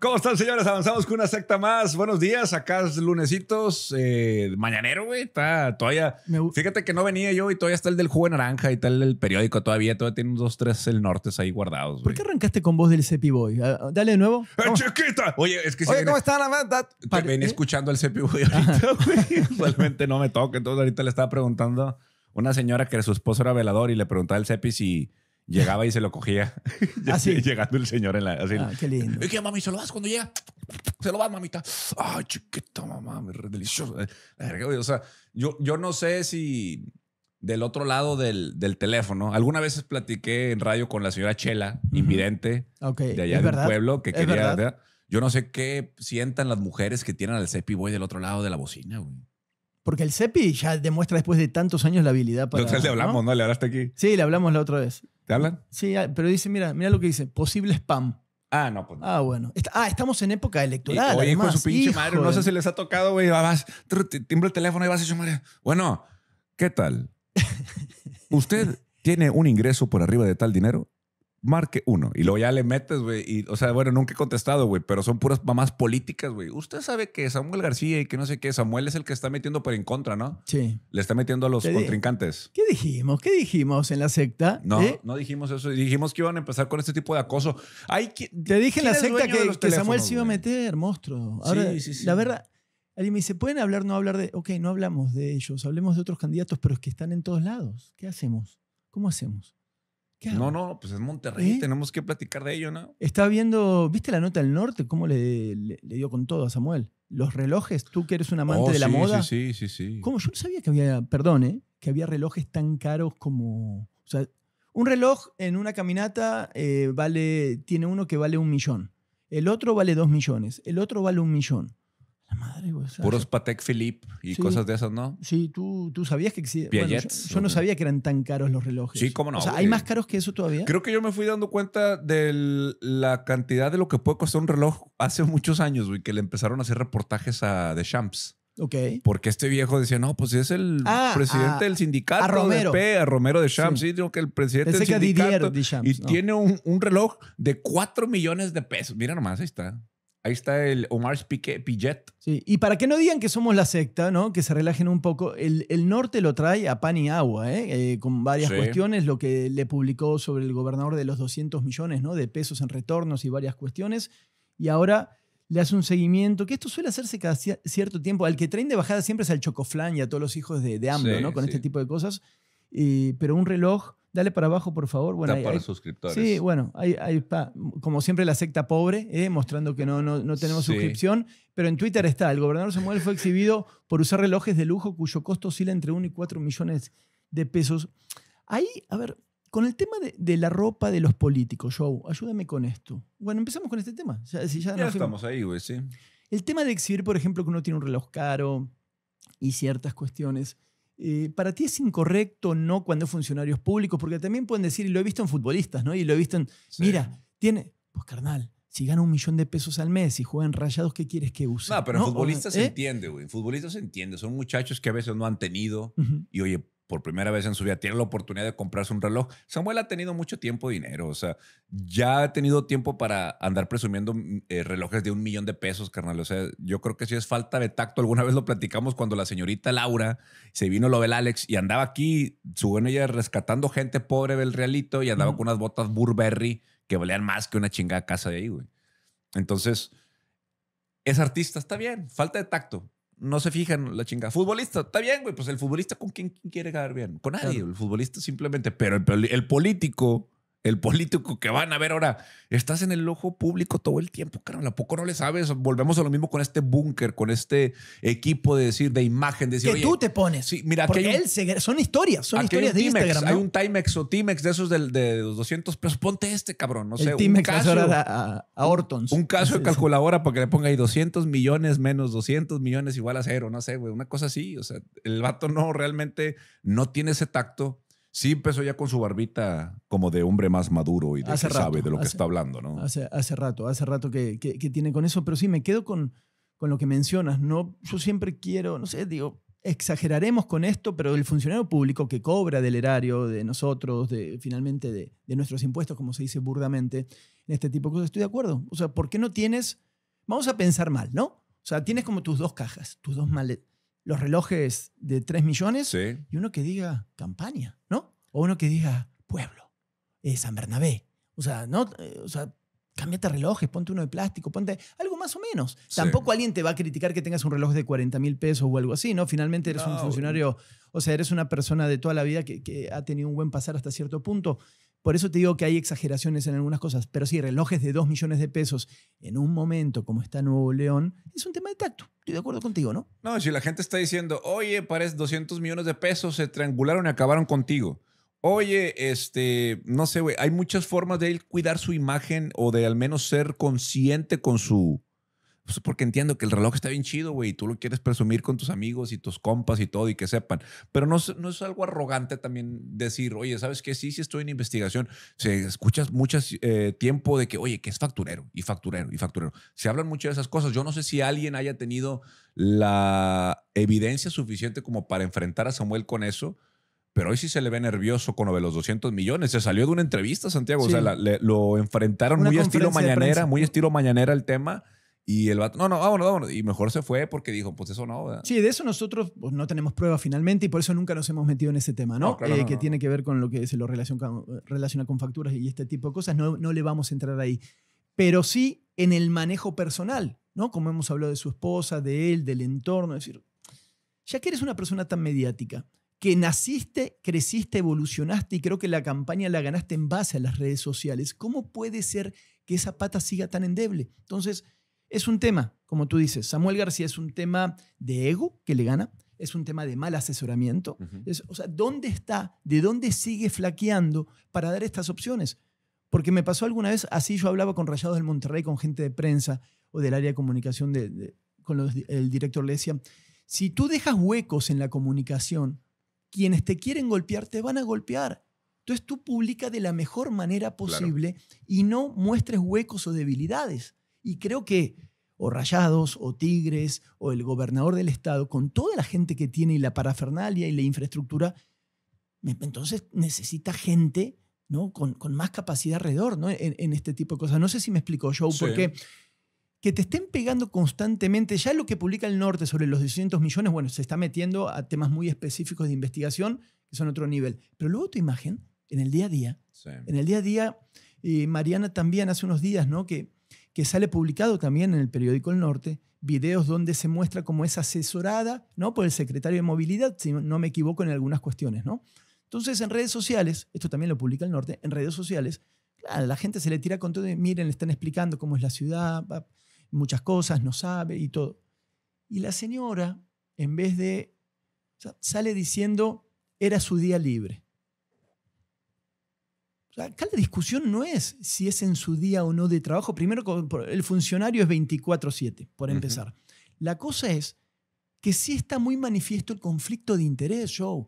¿Cómo están, señores? Avanzamos con una secta más. Buenos días, acá es lunesitos. Eh, mañanero, güey. Está todavía. Fíjate que no venía yo y todavía está el del jugo naranja y tal el periódico. Todavía, todavía tiene unos dos, tres el Norte ahí guardados. ¿Por qué arrancaste con voz del Cepi Boy? Ah, ah, dale de nuevo. ¡Eh, chiquita! Oye, es que si Oye, ¿cómo están? Ah, Te ¿eh? escuchando el Cepi Boy ahorita, güey. no me toca. Entonces ahorita le estaba preguntando una señora que su esposo era velador y le preguntaba al Cepi si llegaba y se lo cogía. Llegando el señor en la. Así, ah, qué lindo. ¿Y qué, mami? ¿Se lo vas cuando llega? Se lo vas, mamita. Ay, chiquita, mamá, delicioso. O sea, yo, yo no sé si del otro lado del, del teléfono. Alguna vez platiqué en radio con la señora Chela, invidente, de allá del pueblo, que quería. Yo no sé qué sientan las mujeres que tienen al Cepi Boy del otro lado de la bocina, güey. Porque el Cepi ya demuestra después de tantos años la habilidad para. Entonces le hablamos, ¿no? ¿no? Le hablaste aquí. Sí, le hablamos la otra vez. ¿Te hablan? Sí, ah, pero dice, mira, mira lo que dice, posible spam. Ah, no, pues Ah, bueno. ah, estamos en época electoral. oye, con su pinche madre, no sé si les ha tocado, güey. Vas, el teléfono y vas a llamar. Bueno, ¿qué tal? ¿Usted tiene un ingreso por arriba de tal dinero? marque uno. Y luego ya le metes, güey. o sea, bueno, nunca he contestado, güey, pero son puras mamás políticas, güey. Usted sabe que Samuel García y que no sé qué, Samuel es el que está metiendo por en contra, ¿no? Sí. Le está metiendo a los contrincantes. ¿Qué dijimos? ¿Qué dijimos en la secta? No, ¿Eh? no dijimos eso. Dijimos que iban a empezar con este tipo de acoso. Te dije en la secta que, Samuel se iba a meter, monstruo. Ahora, la verdad. Alguien me dice, ¿pueden hablar, no hablar de...? Ok, no hablamos de ellos, hablemos de otros candidatos, pero es que están en todos lados. ¿Qué hacemos? ¿Cómo hacemos? No, no, pues es Monterrey, ¿Eh? tenemos que platicar de ello, ¿no? Estaba viendo, ¿viste la nota del norte? ¿Cómo le, dio con todo a Samuel? Los relojes, tú que eres un amante oh, de la moda. Sí, sí, sí, ¿Cómo? Yo no sabía que había, perdón, ¿eh? que había relojes tan caros como. O sea, un reloj en una caminata eh, vale, tiene uno que vale un millón. El otro vale dos millones. El otro vale un millón. La Puros Patek Philippe y cosas de esas, ¿no? Sí, tú, tú sabías que existían. yo, no sabía que eran tan caros los relojes. Sí, cómo no. O sea, ¿hay más caros que eso todavía? Creo que yo me fui dando cuenta de la cantidad de lo que puede costar un reloj hace muchos años, güey, que le empezaron a hacer reportajes a The Champs. Ok. Porque este viejo decía, no, pues es el ah, ah, presidente del sindicato. A Romero. De a Romero de Champs. Sí, sí digo que el presidente del sindicato. y tiene un, reloj de 4 millones de pesos. Mira nomás, ahí está. Ahí está el Omar Piquet, Sí, y para que no digan que somos la secta, ¿no? Que se relajen un poco, el, norte lo trae a pan y agua, ¿eh? Eh, con varias cuestiones, lo que le publicó sobre el gobernador de los 200 millones, ¿no? De pesos en retornos y varias cuestiones. Y ahora le hace un seguimiento, que esto suele hacerse cada cierto tiempo. Al que traen de bajada siempre es al Chocoflan y a todos los hijos de, de ¿no? Con este tipo de cosas. Eh, pero un reloj Dale para abajo, por favor. Bueno, para suscriptores. Sí, bueno, hay, hay, como siempre la secta pobre, ¿eh? mostrando que no, no, tenemos suscripción, pero en Twitter está. El gobernador Samuel fue exhibido por usar relojes de lujo cuyo costo oscila entre 1 y 4 millones de pesos. Ahí, a ver, con el tema de, la ropa de los políticos, Joe, ayúdame con esto. Bueno, empezamos con este tema. ya estamos ahí, güey, sí. El tema de exhibir, por ejemplo, que uno tiene un reloj caro y ciertas cuestiones eh, para ti es incorrecto no cuando funcionarios públicos, porque también pueden decir, y lo he visto en futbolistas, ¿no? Y lo he visto en, mira, tiene, pues carnal, si gana un millón de pesos al mes y juega en rayados, ¿qué quieres que use? No, pero en futbolistas se ¿eh? entiende, güey. En futbolistas se entiende. Son muchachos que a veces no han tenido. Y oye, por primera vez en su vida tiene la oportunidad de comprarse un reloj. Samuel ha tenido mucho tiempo y dinero, o sea, ya ha tenido tiempo para andar presumiendo mm, eh, relojes de un millón de pesos, carnal. O sea, yo creo que sí es falta de tacto. Alguna vez lo platicamos cuando la señorita Laura se vino lo del Alex y andaba aquí, su ella rescatando gente pobre del realito y andaba con unas botas Burberry que valían más que una chingada casa de ahí, güey. Entonces, es artista, está bien, falta de tacto, no se fijan la chingada. Futbolista, está bien, güey. Pues el futbolista, ¿con quién, quiere quedar bien? Con nadie. El futbolista simplemente. Pero el político el político que van a ver ahora. Estás en el ojo público todo el tiempo, carnal. ¿A poco no le sabes? Volvemos a lo mismo con este búnker, con este equipo de decir, de imagen, de decir. Que tú te pones. mira, porque él son historias, son historias de Instagram. Hay un Timex o Timex de esos de los 200 pesos. Ponte este, cabrón. No sé. un caso, a, a, Hortons. Un caso de calculadora para que le ponga ahí 200 millones menos 200 millones igual a cero. No sé, güey. Una cosa así. O sea, el vato no realmente no tiene ese tacto sí empezó ya con su barbita como de hombre más maduro y de que sabe de lo que está hablando, ¿no? Hace, rato, hace rato que, tiene con eso, pero sí me quedo con, con lo que mencionas, ¿no? Yo siempre quiero, no sé, digo, exageraremos con esto, pero el funcionario público que cobra del erario, de nosotros, de, finalmente de, de, nuestros impuestos, como se dice burdamente, en este tipo de cosas, estoy de acuerdo. O sea, ¿por qué no tienes, vamos a pensar mal, ¿no? O sea, tienes como tus dos cajas, tus dos maletas los relojes de 3 millones y uno que diga campaña, ¿no? O uno que diga pueblo, eh, San Bernabé. O sea, ¿no? Eh, o sea, cámbiate relojes, ponte uno de plástico, ponte algo más o menos. Tampoco alguien te va a criticar que tengas un reloj de 40 mil pesos o algo así, ¿no? Finalmente eres un funcionario, o sea, eres una persona de toda la vida que, que, ha tenido un buen pasar hasta cierto punto. Por eso te digo que hay exageraciones en algunas cosas, pero sí, relojes de 2 millones de pesos en un momento como está Nuevo León es un tema de tacto. Estoy de acuerdo contigo, ¿no? No, si la gente está diciendo, oye, parece 200 millones de pesos se triangularon y acabaron contigo. Oye, este, no sé, güey, hay muchas formas de él cuidar su imagen o de al menos ser consciente con su, pues porque entiendo que el reloj está bien chido, güey, y tú lo quieres presumir con tus amigos y tus compas y todo y que sepan. Pero no, no es algo arrogante también decir, oye, ¿sabes qué? Sí, sí estoy en investigación. Se escucha mucho eh, tiempo de que, oye, que es facturero y facturero y facturero. Se hablan muchas de esas cosas. Yo no sé si alguien haya tenido la evidencia suficiente como para enfrentar a Samuel con eso pero hoy sí se le ve nervioso con lo de los 200 millones. Se salió de una entrevista, Santiago. O sea, lo enfrentaron muy estilo mañanera, muy estilo mañanera el tema. Y el vato, no, no, vámonos, vámonos. Y mejor se fue porque dijo, pues eso no. ¿verdad? Sí, de eso nosotros pues, no tenemos prueba finalmente y por eso nunca nos hemos metido en ese tema, ¿no? Eh, que tiene que ver con lo que se lo relaciona con, relaciona con facturas y este tipo de cosas. No, no le vamos a entrar ahí. Pero sí en el manejo personal, ¿no? Como hemos hablado de su esposa, de él, del entorno. Es decir, ya que eres una persona tan mediática, que naciste, creciste, evolucionaste y creo que la campaña la ganaste en base a las redes sociales, ¿cómo puede ser que esa pata siga tan endeble? Entonces, es un tema, como tú dices, Samuel García es un tema de ego que le gana, es un tema de mal asesoramiento. o sea, ¿dónde está? ¿De dónde sigue flaqueando para dar estas opciones? Porque me pasó alguna vez, así yo hablaba con Rayados del Monterrey, con gente de prensa o del área de comunicación, de, con el director le decía, si tú dejas huecos en la comunicación, quienes te quieren golpear te van a golpear. Entonces tú publica de la mejor manera posible y no muestres huecos o debilidades. Y creo que o Rayados, o Tigres, o el gobernador del estado, con toda la gente que tiene y la parafernalia y la infraestructura, entonces necesita gente ¿no? con, más capacidad alrededor ¿no? en, este tipo de cosas. No sé si me explico, Joe, porque que te estén pegando constantemente, ya lo que publica el norte sobre los 200 millones, bueno, se está metiendo a temas muy específicos de investigación, que son otro nivel. Pero luego tu imagen, en el día a día, en el día a día, eh, Mariana también hace unos días, ¿no? Que que sale publicado también en el periódico El Norte, videos donde se muestra cómo es asesorada, no por el secretario de movilidad, si no me equivoco en algunas cuestiones, ¿no? Entonces, en redes sociales, esto también lo publica El Norte, en redes sociales, la gente se le tira con todo, miren, le están explicando cómo es la ciudad, muchas cosas, no sabe y todo. Y la señora, en vez de, sale diciendo, era su día libre. Acá la discusión no es si es en su día o no de trabajo. Primero, el funcionario es 24/7, por empezar. La cosa es que sí está muy manifiesto el conflicto de interés, Joe.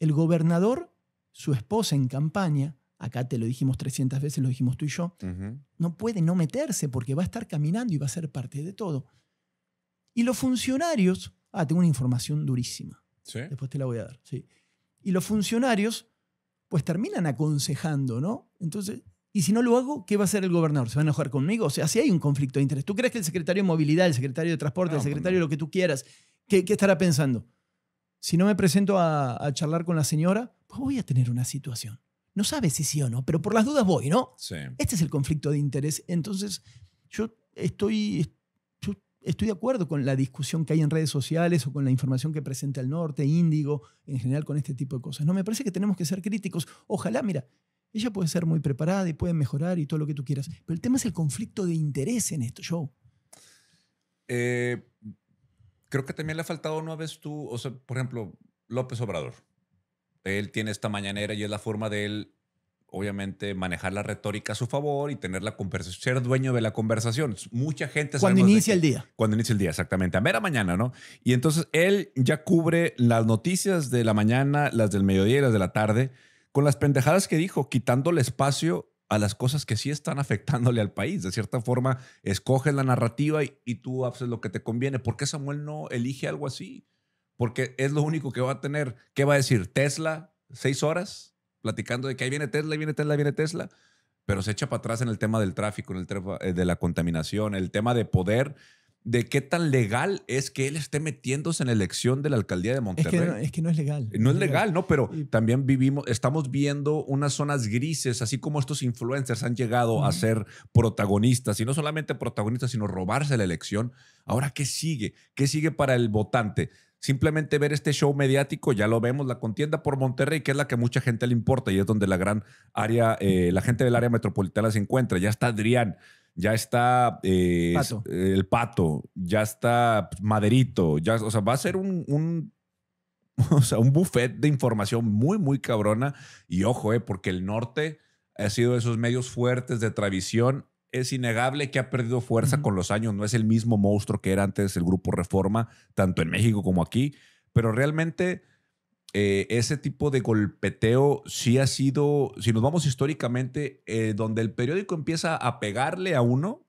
El gobernador, su esposa en campaña, acá te lo dijimos 300 veces, lo dijimos tú y yo, no puede no meterse porque va a estar caminando y va a ser parte de todo. Y los funcionarios, ah, tengo una información durísima. Después te la voy a dar, sí. Y los funcionarios pues terminan aconsejando, ¿no? Entonces, y si no lo hago, ¿qué va a hacer el gobernador? ¿Se van a enojar conmigo? O sea, si hay un conflicto de interés. ¿Tú crees que el secretario de Movilidad, el secretario de Transporte, el pues secretario de lo que tú quieras, ¿qué, estará pensando? Si no me presento a, a, charlar con la señora, pues voy a tener una situación. No sabes si sí o no, pero por las dudas voy, ¿no? Sí. Este es el conflicto de interés. Entonces, yo estoy, estoy de acuerdo con la discusión que hay en redes sociales o con la información que presenta el norte, Índigo, en general con este tipo de cosas. No, me parece que tenemos que ser críticos. Ojalá, mira, ella puede ser muy preparada y puede mejorar y todo lo que tú quieras, pero el tema es el conflicto de interés en esto, Show. Eh, creo que también le ha faltado una vez tú, o sea, por ejemplo, López Obrador. Él tiene esta mañanera y es la forma de él obviamente manejar la retórica a su favor y tener la ser dueño de la conversación. Mucha gente cuando inicia el día. Cuando inicia el día, exactamente, a mera mañana, ¿no? Y entonces él ya cubre las noticias de la mañana, las del mediodía y las de la tarde con las pendejadas que dijo, quitándole espacio a las cosas que sí están afectándole al país. De cierta forma, escoges la narrativa y, tú haces lo que te conviene. ¿Por qué Samuel no elige algo así? Porque es lo único que va a tener. ¿Qué va a decir? ¿Tesla? ¿Seis horas? platicando de que ahí viene Tesla, ahí viene Tesla, ahí viene Tesla, pero se echa para atrás en el tema del tráfico, en el tema eh, de la contaminación, el tema de poder, de qué tan legal es que él esté metiéndose en la elección de la alcaldía de Monterrey. Es que no es, legal. No, es legal, ¿no? Pero también vivimos, estamos viendo unas zonas grises, así como estos influencers han llegado a ser protagonistas, y no solamente protagonistas, sino robarse la elección. Ahora, ¿qué sigue? ¿Qué sigue para el votante? simplemente ver este show mediático, ya lo vemos, la contienda por Monterrey, que es la que mucha gente le importa y es donde la gran área, eh, la gente del área metropolitana se encuentra. Ya está Adrián, ya está eh, el Pato, ya está pues, Maderito, ya, o sea, va a ser un, o sea, un buffet de información muy, muy cabrona. Y ojo, eh, porque el norte ha sido de esos medios fuertes de tradición es innegable que ha perdido fuerza con los años. No es el mismo monstruo que era antes el Grupo Reforma, tanto en México como aquí. Pero realmente eh, ese tipo de golpeteo sí ha sido, si nos vamos históricamente, eh, donde el periódico empieza a pegarle a uno,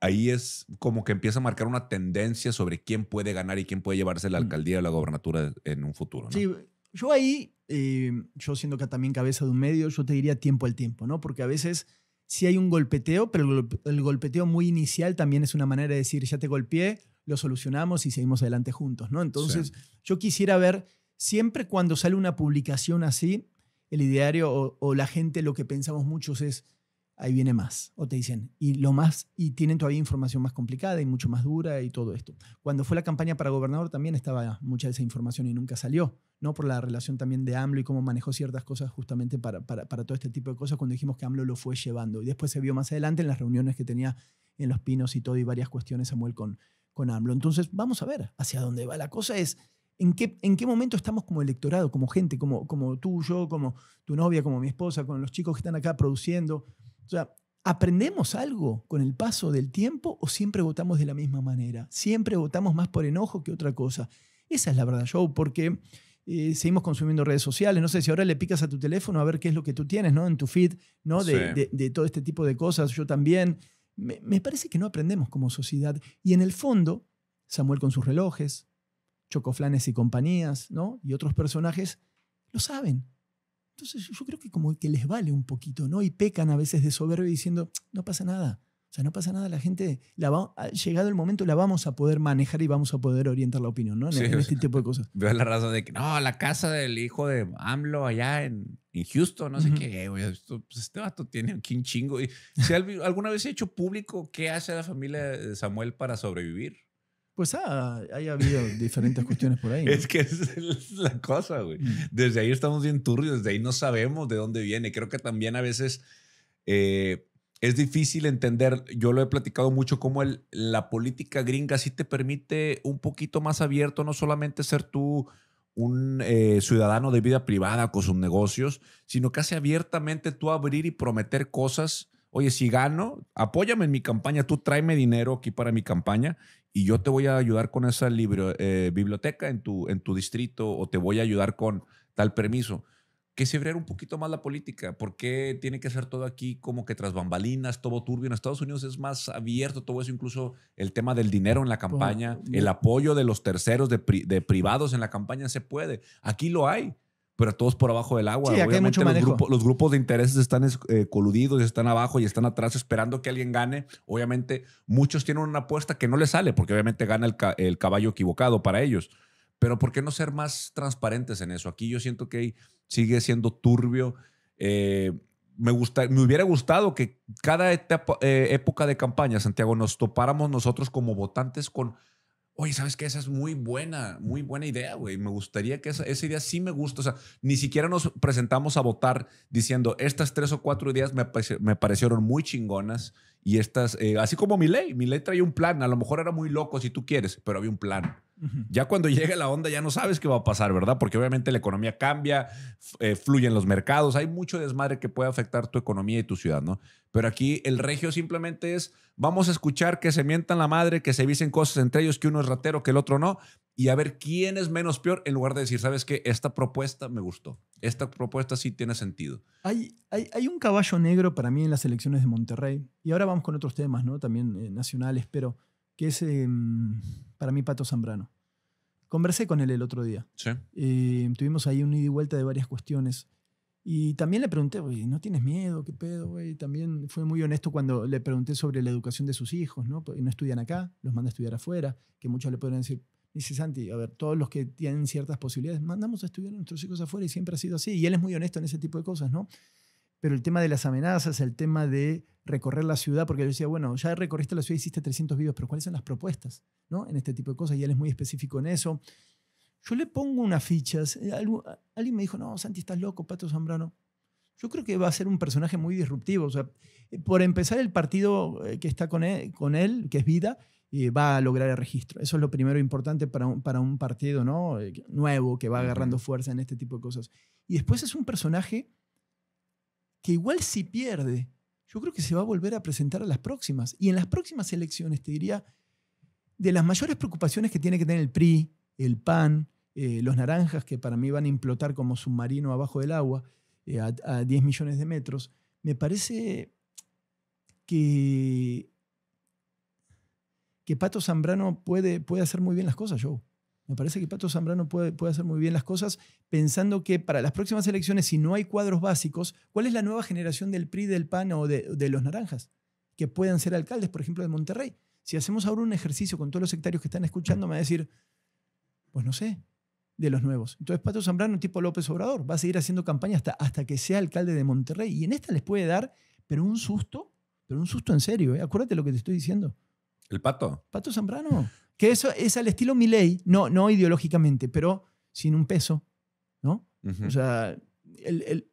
ahí es como que empieza a marcar una tendencia sobre quién puede ganar y quién puede llevarse la mm. alcaldía o la gobernatura en un futuro. Sí, yo ahí, eh, yo siendo que también cabeza de un medio, yo te diría tiempo al tiempo, ¿no? Porque a veces si hay un golpeteo, pero el golpeteo muy inicial también es una manera de decir, ya te golpeé, lo solucionamos y seguimos adelante juntos, ¿no? Entonces, yo quisiera ver, siempre cuando sale una publicación así, el ideario o, la gente lo que pensamos muchos es, ahí viene más, o te dicen, y lo más, y tienen todavía información más complicada y mucho más dura y todo esto. Cuando fue la campaña para gobernador también estaba mucha de esa información y nunca salió. ¿no? Por la relación también de AMLO y cómo manejó ciertas cosas justamente para, todo este tipo de cosas cuando dijimos que AMLO lo fue llevando. Y después se vio más adelante en las reuniones que tenía en Los Pinos y todo y varias cuestiones Samuel con, con AMLO. Entonces, vamos a ver hacia dónde va. La cosa es, ¿en qué, en qué momento estamos como electorado, como gente, como, como tú, yo, como tu novia, como mi esposa, con los chicos que están acá produciendo? O sea, ¿Aprendemos algo con el paso del tiempo o siempre votamos de la misma manera? Siempre votamos más por enojo que otra cosa. Esa es la verdad, Joe, porque y eh, seguimos consumiendo redes sociales. No sé si ahora le picas a tu teléfono a ver qué es lo que tú tienes, ¿no? En tu feed, ¿no? De, de, todo este tipo de cosas. Yo también. Me, me, parece que no aprendemos como sociedad. Y en el fondo, Samuel con sus relojes, Chocoflanes y compañías, ¿no? Y otros personajes lo saben. Entonces yo creo que como que les vale un poquito, ¿no? Y pecan a veces de soberbia diciendo, no pasa nada. O sea, no pasa nada, la gente, la ha llegado el momento, la vamos a poder manejar y vamos a poder orientar la opinión, ¿no? En, este tipo de cosas. Veo la razón de que, no, la casa del hijo de AMLO allá en, en Houston, no sé qué, eh, güey, pues, este vato tiene un chingo. Y, ¿Alguna vez ha hecho público qué hace la familia de Samuel para sobrevivir? Pues ah, ha habido diferentes cuestiones por ahí. Es que es la cosa, güey. Mm. Desde ahí estamos bien turbios, desde ahí no sabemos de dónde viene. Creo que también a veces... Eh, es difícil entender, yo lo he platicado mucho, cómo la política gringa sí te permite un poquito más abierto, no solamente ser tú un eh, ciudadano de vida privada con sus negocios, sino que hace abiertamente tú abrir y prometer cosas. Oye, si gano, apóyame en mi campaña, tú tráeme dinero aquí para mi campaña y yo te voy a ayudar con esa eh, biblioteca en tu, en tu distrito o te voy a ayudar con tal permiso que se abriera un poquito más la política. ¿Por qué tiene que ser todo aquí como que tras bambalinas, todo turbio? En Estados Unidos es más abierto todo eso, incluso el tema del dinero en la campaña, el apoyo de los terceros, de, privados en la campaña, se puede. Aquí lo hay, pero todos por abajo del agua. los, grupos de intereses están eh, coludidos, están abajo y están atrás esperando que alguien gane. Obviamente muchos tienen una apuesta que no les sale, porque obviamente gana el caballo equivocado para ellos pero ¿por qué no ser más transparentes en eso? Aquí yo siento que sigue siendo turbio. Eh, me, gusta, me hubiera gustado que cada eh, época de campaña, Santiago, nos topáramos nosotros como votantes con, oye, ¿sabes qué? Esa es muy buena, muy buena idea, güey. Me gustaría que esa, idea sí me gusta. O sea, ni siquiera nos presentamos a votar diciendo, estas tres o cuatro ideas me, parecieron muy chingonas y estas, eh, así como mi ley, mi ley traía un plan, a lo mejor era muy loco si tú quieres, pero había un plan. Ya cuando llegue la onda ya no sabes qué va a pasar, ¿verdad? Porque obviamente la economía cambia, eh, fluyen los mercados, hay mucho desmadre que puede afectar tu economía y tu ciudad, ¿no? Pero aquí el regio simplemente es, vamos a escuchar que se mientan la madre, que se dicen cosas entre ellos, que uno es ratero, que el otro no, y a ver quién es menos peor en lugar de decir, ¿sabes qué? Esta propuesta me gustó, esta propuesta sí tiene sentido. Hay, hay, un caballo negro para mí en las elecciones de Monterrey, y ahora vamos con otros temas, ¿no? También eh, nacionales, pero que es em, para mí Pato Zambrano. Conversé con él el otro día. Eh, tuvimos ahí un ida y vuelta de varias cuestiones. Y también le pregunté, güey, ¿no tienes miedo? ¿Qué pedo, güey? También fue muy honesto cuando le pregunté sobre la educación de sus hijos, ¿no? No estudian acá, los manda a estudiar afuera, que muchos le podrían decir, dice Santi, a ver, todos los que tienen ciertas posibilidades, mandamos a estudiar a nuestros hijos afuera y siempre ha sido así. Y él es muy honesto en ese tipo de cosas, ¿no? pero el tema de las amenazas, el tema de recorrer la ciudad, porque yo decía, bueno, ya recorriste la ciudad, hiciste 300 vídeos, pero ¿cuáles son las propuestas? ¿no? En este tipo de cosas, y él es muy específico en eso. Yo le pongo unas fichas. Eh, alguien me dijo, no, Santi, estás loco, Pato Zambrano. Yo creo que va a ser un personaje muy disruptivo. O sea, eh, por empezar, el partido eh, que está con él, con él que es Vida, va a lograr el registro. Eso es lo primero importante para un, partido ¿no? nuevo que va agarrando fuerza en este tipo de cosas. Y después es un personaje que igual si pierde, yo creo que se va a volver a presentar a las próximas. Y en las próximas elecciones, te diría, de las mayores preocupaciones que tiene que tener el PRI, el PAN, eh, los naranjas, que para mí van a implotar como submarino abajo del agua eh, a, 10 millones de metros, me parece que que Pato Zambrano puede, puede hacer muy bien las cosas, Joe. Me parece que Pato Zambrano puede, puede hacer muy bien las cosas, pensando que para las próximas elecciones, si no hay cuadros básicos, ¿cuál es la nueva generación del PRI, del PAN o de, los naranjas? Que puedan ser alcaldes, por ejemplo, de Monterrey. Si hacemos ahora un ejercicio con todos los sectarios que están escuchando, me va a decir, pues no sé, de los nuevos. Entonces, Pato Zambrano, tipo López Obrador, va a seguir haciendo campaña hasta, hasta que sea alcalde de Monterrey. Y en esta les puede dar, pero un susto, pero un susto en serio. ¿eh? Acuérdate lo que te estoy diciendo. El pato. Pato Zambrano. Que eso es al estilo Milley, no, no ideológicamente, pero sin un peso, ¿no? O sea, el, el,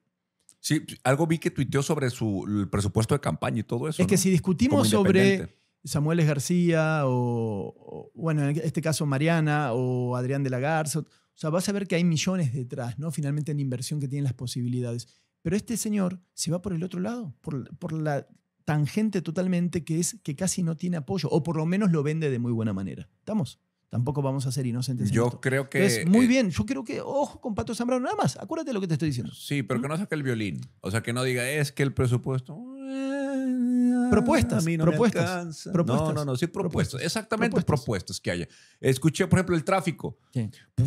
Sí, algo vi que tuiteó sobre su, el presupuesto de campaña y todo eso. Es que si discutimos sobre Samuel García o, bueno, en este caso Mariana o Adrián de la Garza, o sea, vas a ver que hay millones detrás, ¿no? Finalmente en inversión que tienen las posibilidades. Pero este señor se va por el otro lado, por, por la tangente totalmente que es que casi no tiene apoyo, o por lo menos lo vende de muy buena manera. ¿Estamos? Tampoco vamos a ser inocentes. Yo creo que. es muy eh, bien, yo creo que, ojo con Pato Zambrano, nada más, acuérdate lo que te estoy diciendo. Sí, pero ¿Mm? que no saque el violín. O sea, que no diga, es que el presupuesto. Eh, propuestas, propuestas, No, no, no, sí, propuestas. Exactamente propuestas. propuestas. que haya. Escuché, por ejemplo, el tráfico.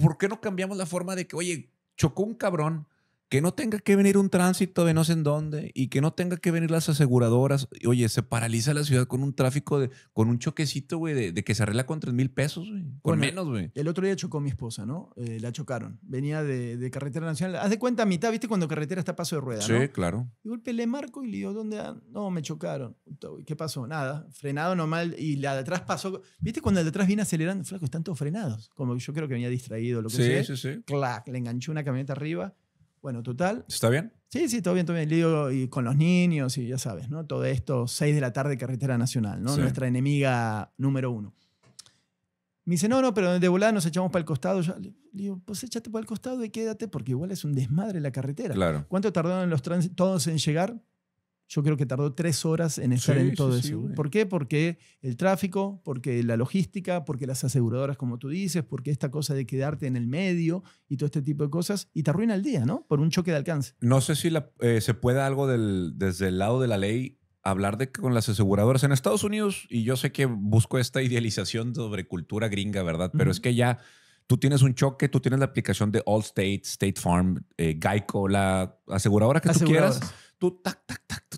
¿Por qué no cambiamos la forma de que, oye, chocó un cabrón, que no tenga que venir un tránsito de no sé en dónde y que no tenga que venir las aseguradoras. oye, se paraliza la ciudad con un tráfico, de, con un choquecito, güey, de, que se arregla con 3 mil pesos, güey. Con menos, güey. El otro día chocó mi esposa, ¿no? Eh, la chocaron. Venía de, carretera nacional. Haz de cuenta a mitad, ¿viste? Cuando carretera está paso de rueda, Sí, claro. Y golpe le marco y le digo, ¿dónde? No, me chocaron. ¿Qué pasó? Nada. Frenado normal y la de atrás pasó. ¿Viste? Cuando el de atrás viene acelerando, flaco, están todos frenados. Como yo creo que venía distraído, lo que Sí, le enganchó una camioneta arriba bueno, total. ¿Está bien? Sí, sí, todo bien, todo bien. Lío y con los niños y ya sabes, ¿no? Todo esto, seis de la tarde, carretera nacional, ¿no? Nuestra enemiga número uno. Me dice, no, no, pero de volar nos echamos para el costado. Yo le digo, pues échate para el costado y quédate, porque igual es un desmadre la carretera. Claro. ¿Cuánto tardaron los todos en llegar? Yo creo que tardó tres horas en estar en todo eso. ¿Por qué? Porque el tráfico, porque la logística, porque las aseguradoras, como tú dices, porque esta cosa de quedarte en el medio y todo este tipo de cosas, y te arruina el día, ¿no? Por un choque de alcance. No sé si la, eh, se puede algo del, desde el lado de la ley hablar de con las aseguradoras en Estados Unidos, y yo sé que busco esta idealización sobre cultura gringa, ¿verdad? Pero es que ya tú tienes un choque, tú tienes la aplicación de Allstate, State Farm, eh, Geico, la aseguradora que tú quieras tú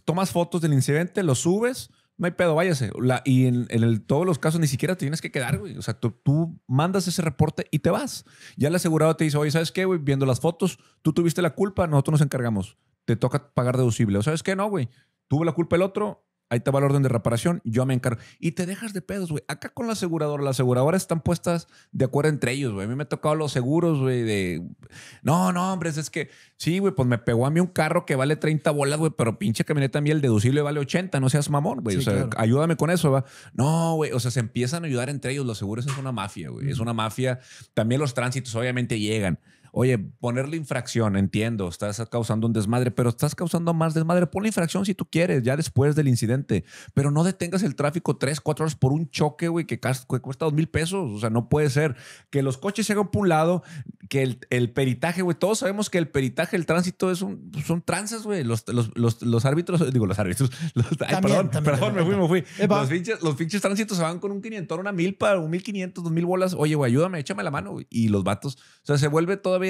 tomas fotos del incidente, lo subes, no hay pedo, váyase. y en, todos los casos ni siquiera te tienes que quedar, güey. O sea, tú, tú, mandas ese reporte y te vas. Ya el asegurado te dice, oye, ¿sabes qué, güey? Viendo las fotos, tú tuviste la culpa, nosotros nos encargamos. Te toca pagar deducible. O sabes qué, no, güey. Tuvo la culpa el otro, ahí te va el orden de reparación, yo me encargo. Y te dejas de pedos, güey. Acá con la aseguradora, las aseguradoras están puestas de acuerdo entre ellos, güey. A mí me ha tocado los seguros, güey, No, no, hombre, es que sí, güey, pues me pegó a mí un carro que vale 30 bolas, güey, pero pinche camioneta a el deducible vale 80, no seas mamón, güey. o sea, ayúdame con eso, va. No, güey, o sea, se empiezan a ayudar entre ellos. Los seguros es una mafia, güey. Es una mafia. También los tránsitos obviamente llegan oye, ponerle infracción, entiendo, estás causando un desmadre, pero estás causando más desmadre. Ponle infracción si tú quieres, ya después del incidente, pero no detengas el tráfico tres, cuatro horas por un choque, güey, que, cuesta dos mil pesos. O sea, no puede ser que los coches se hagan por un lado, que el, peritaje, güey, todos sabemos que el peritaje, el tránsito es un, son tranzas, güey. Los, árbitros, digo, los árbitros, los, ay, perdón, perdón, me fui, me fui. Los pinches, los tránsitos se van con un 500, una mil para un 1500, dos mil bolas. Oye, güey, ayúdame, échame la mano. Y los vatos, o sea, se vuelve todavía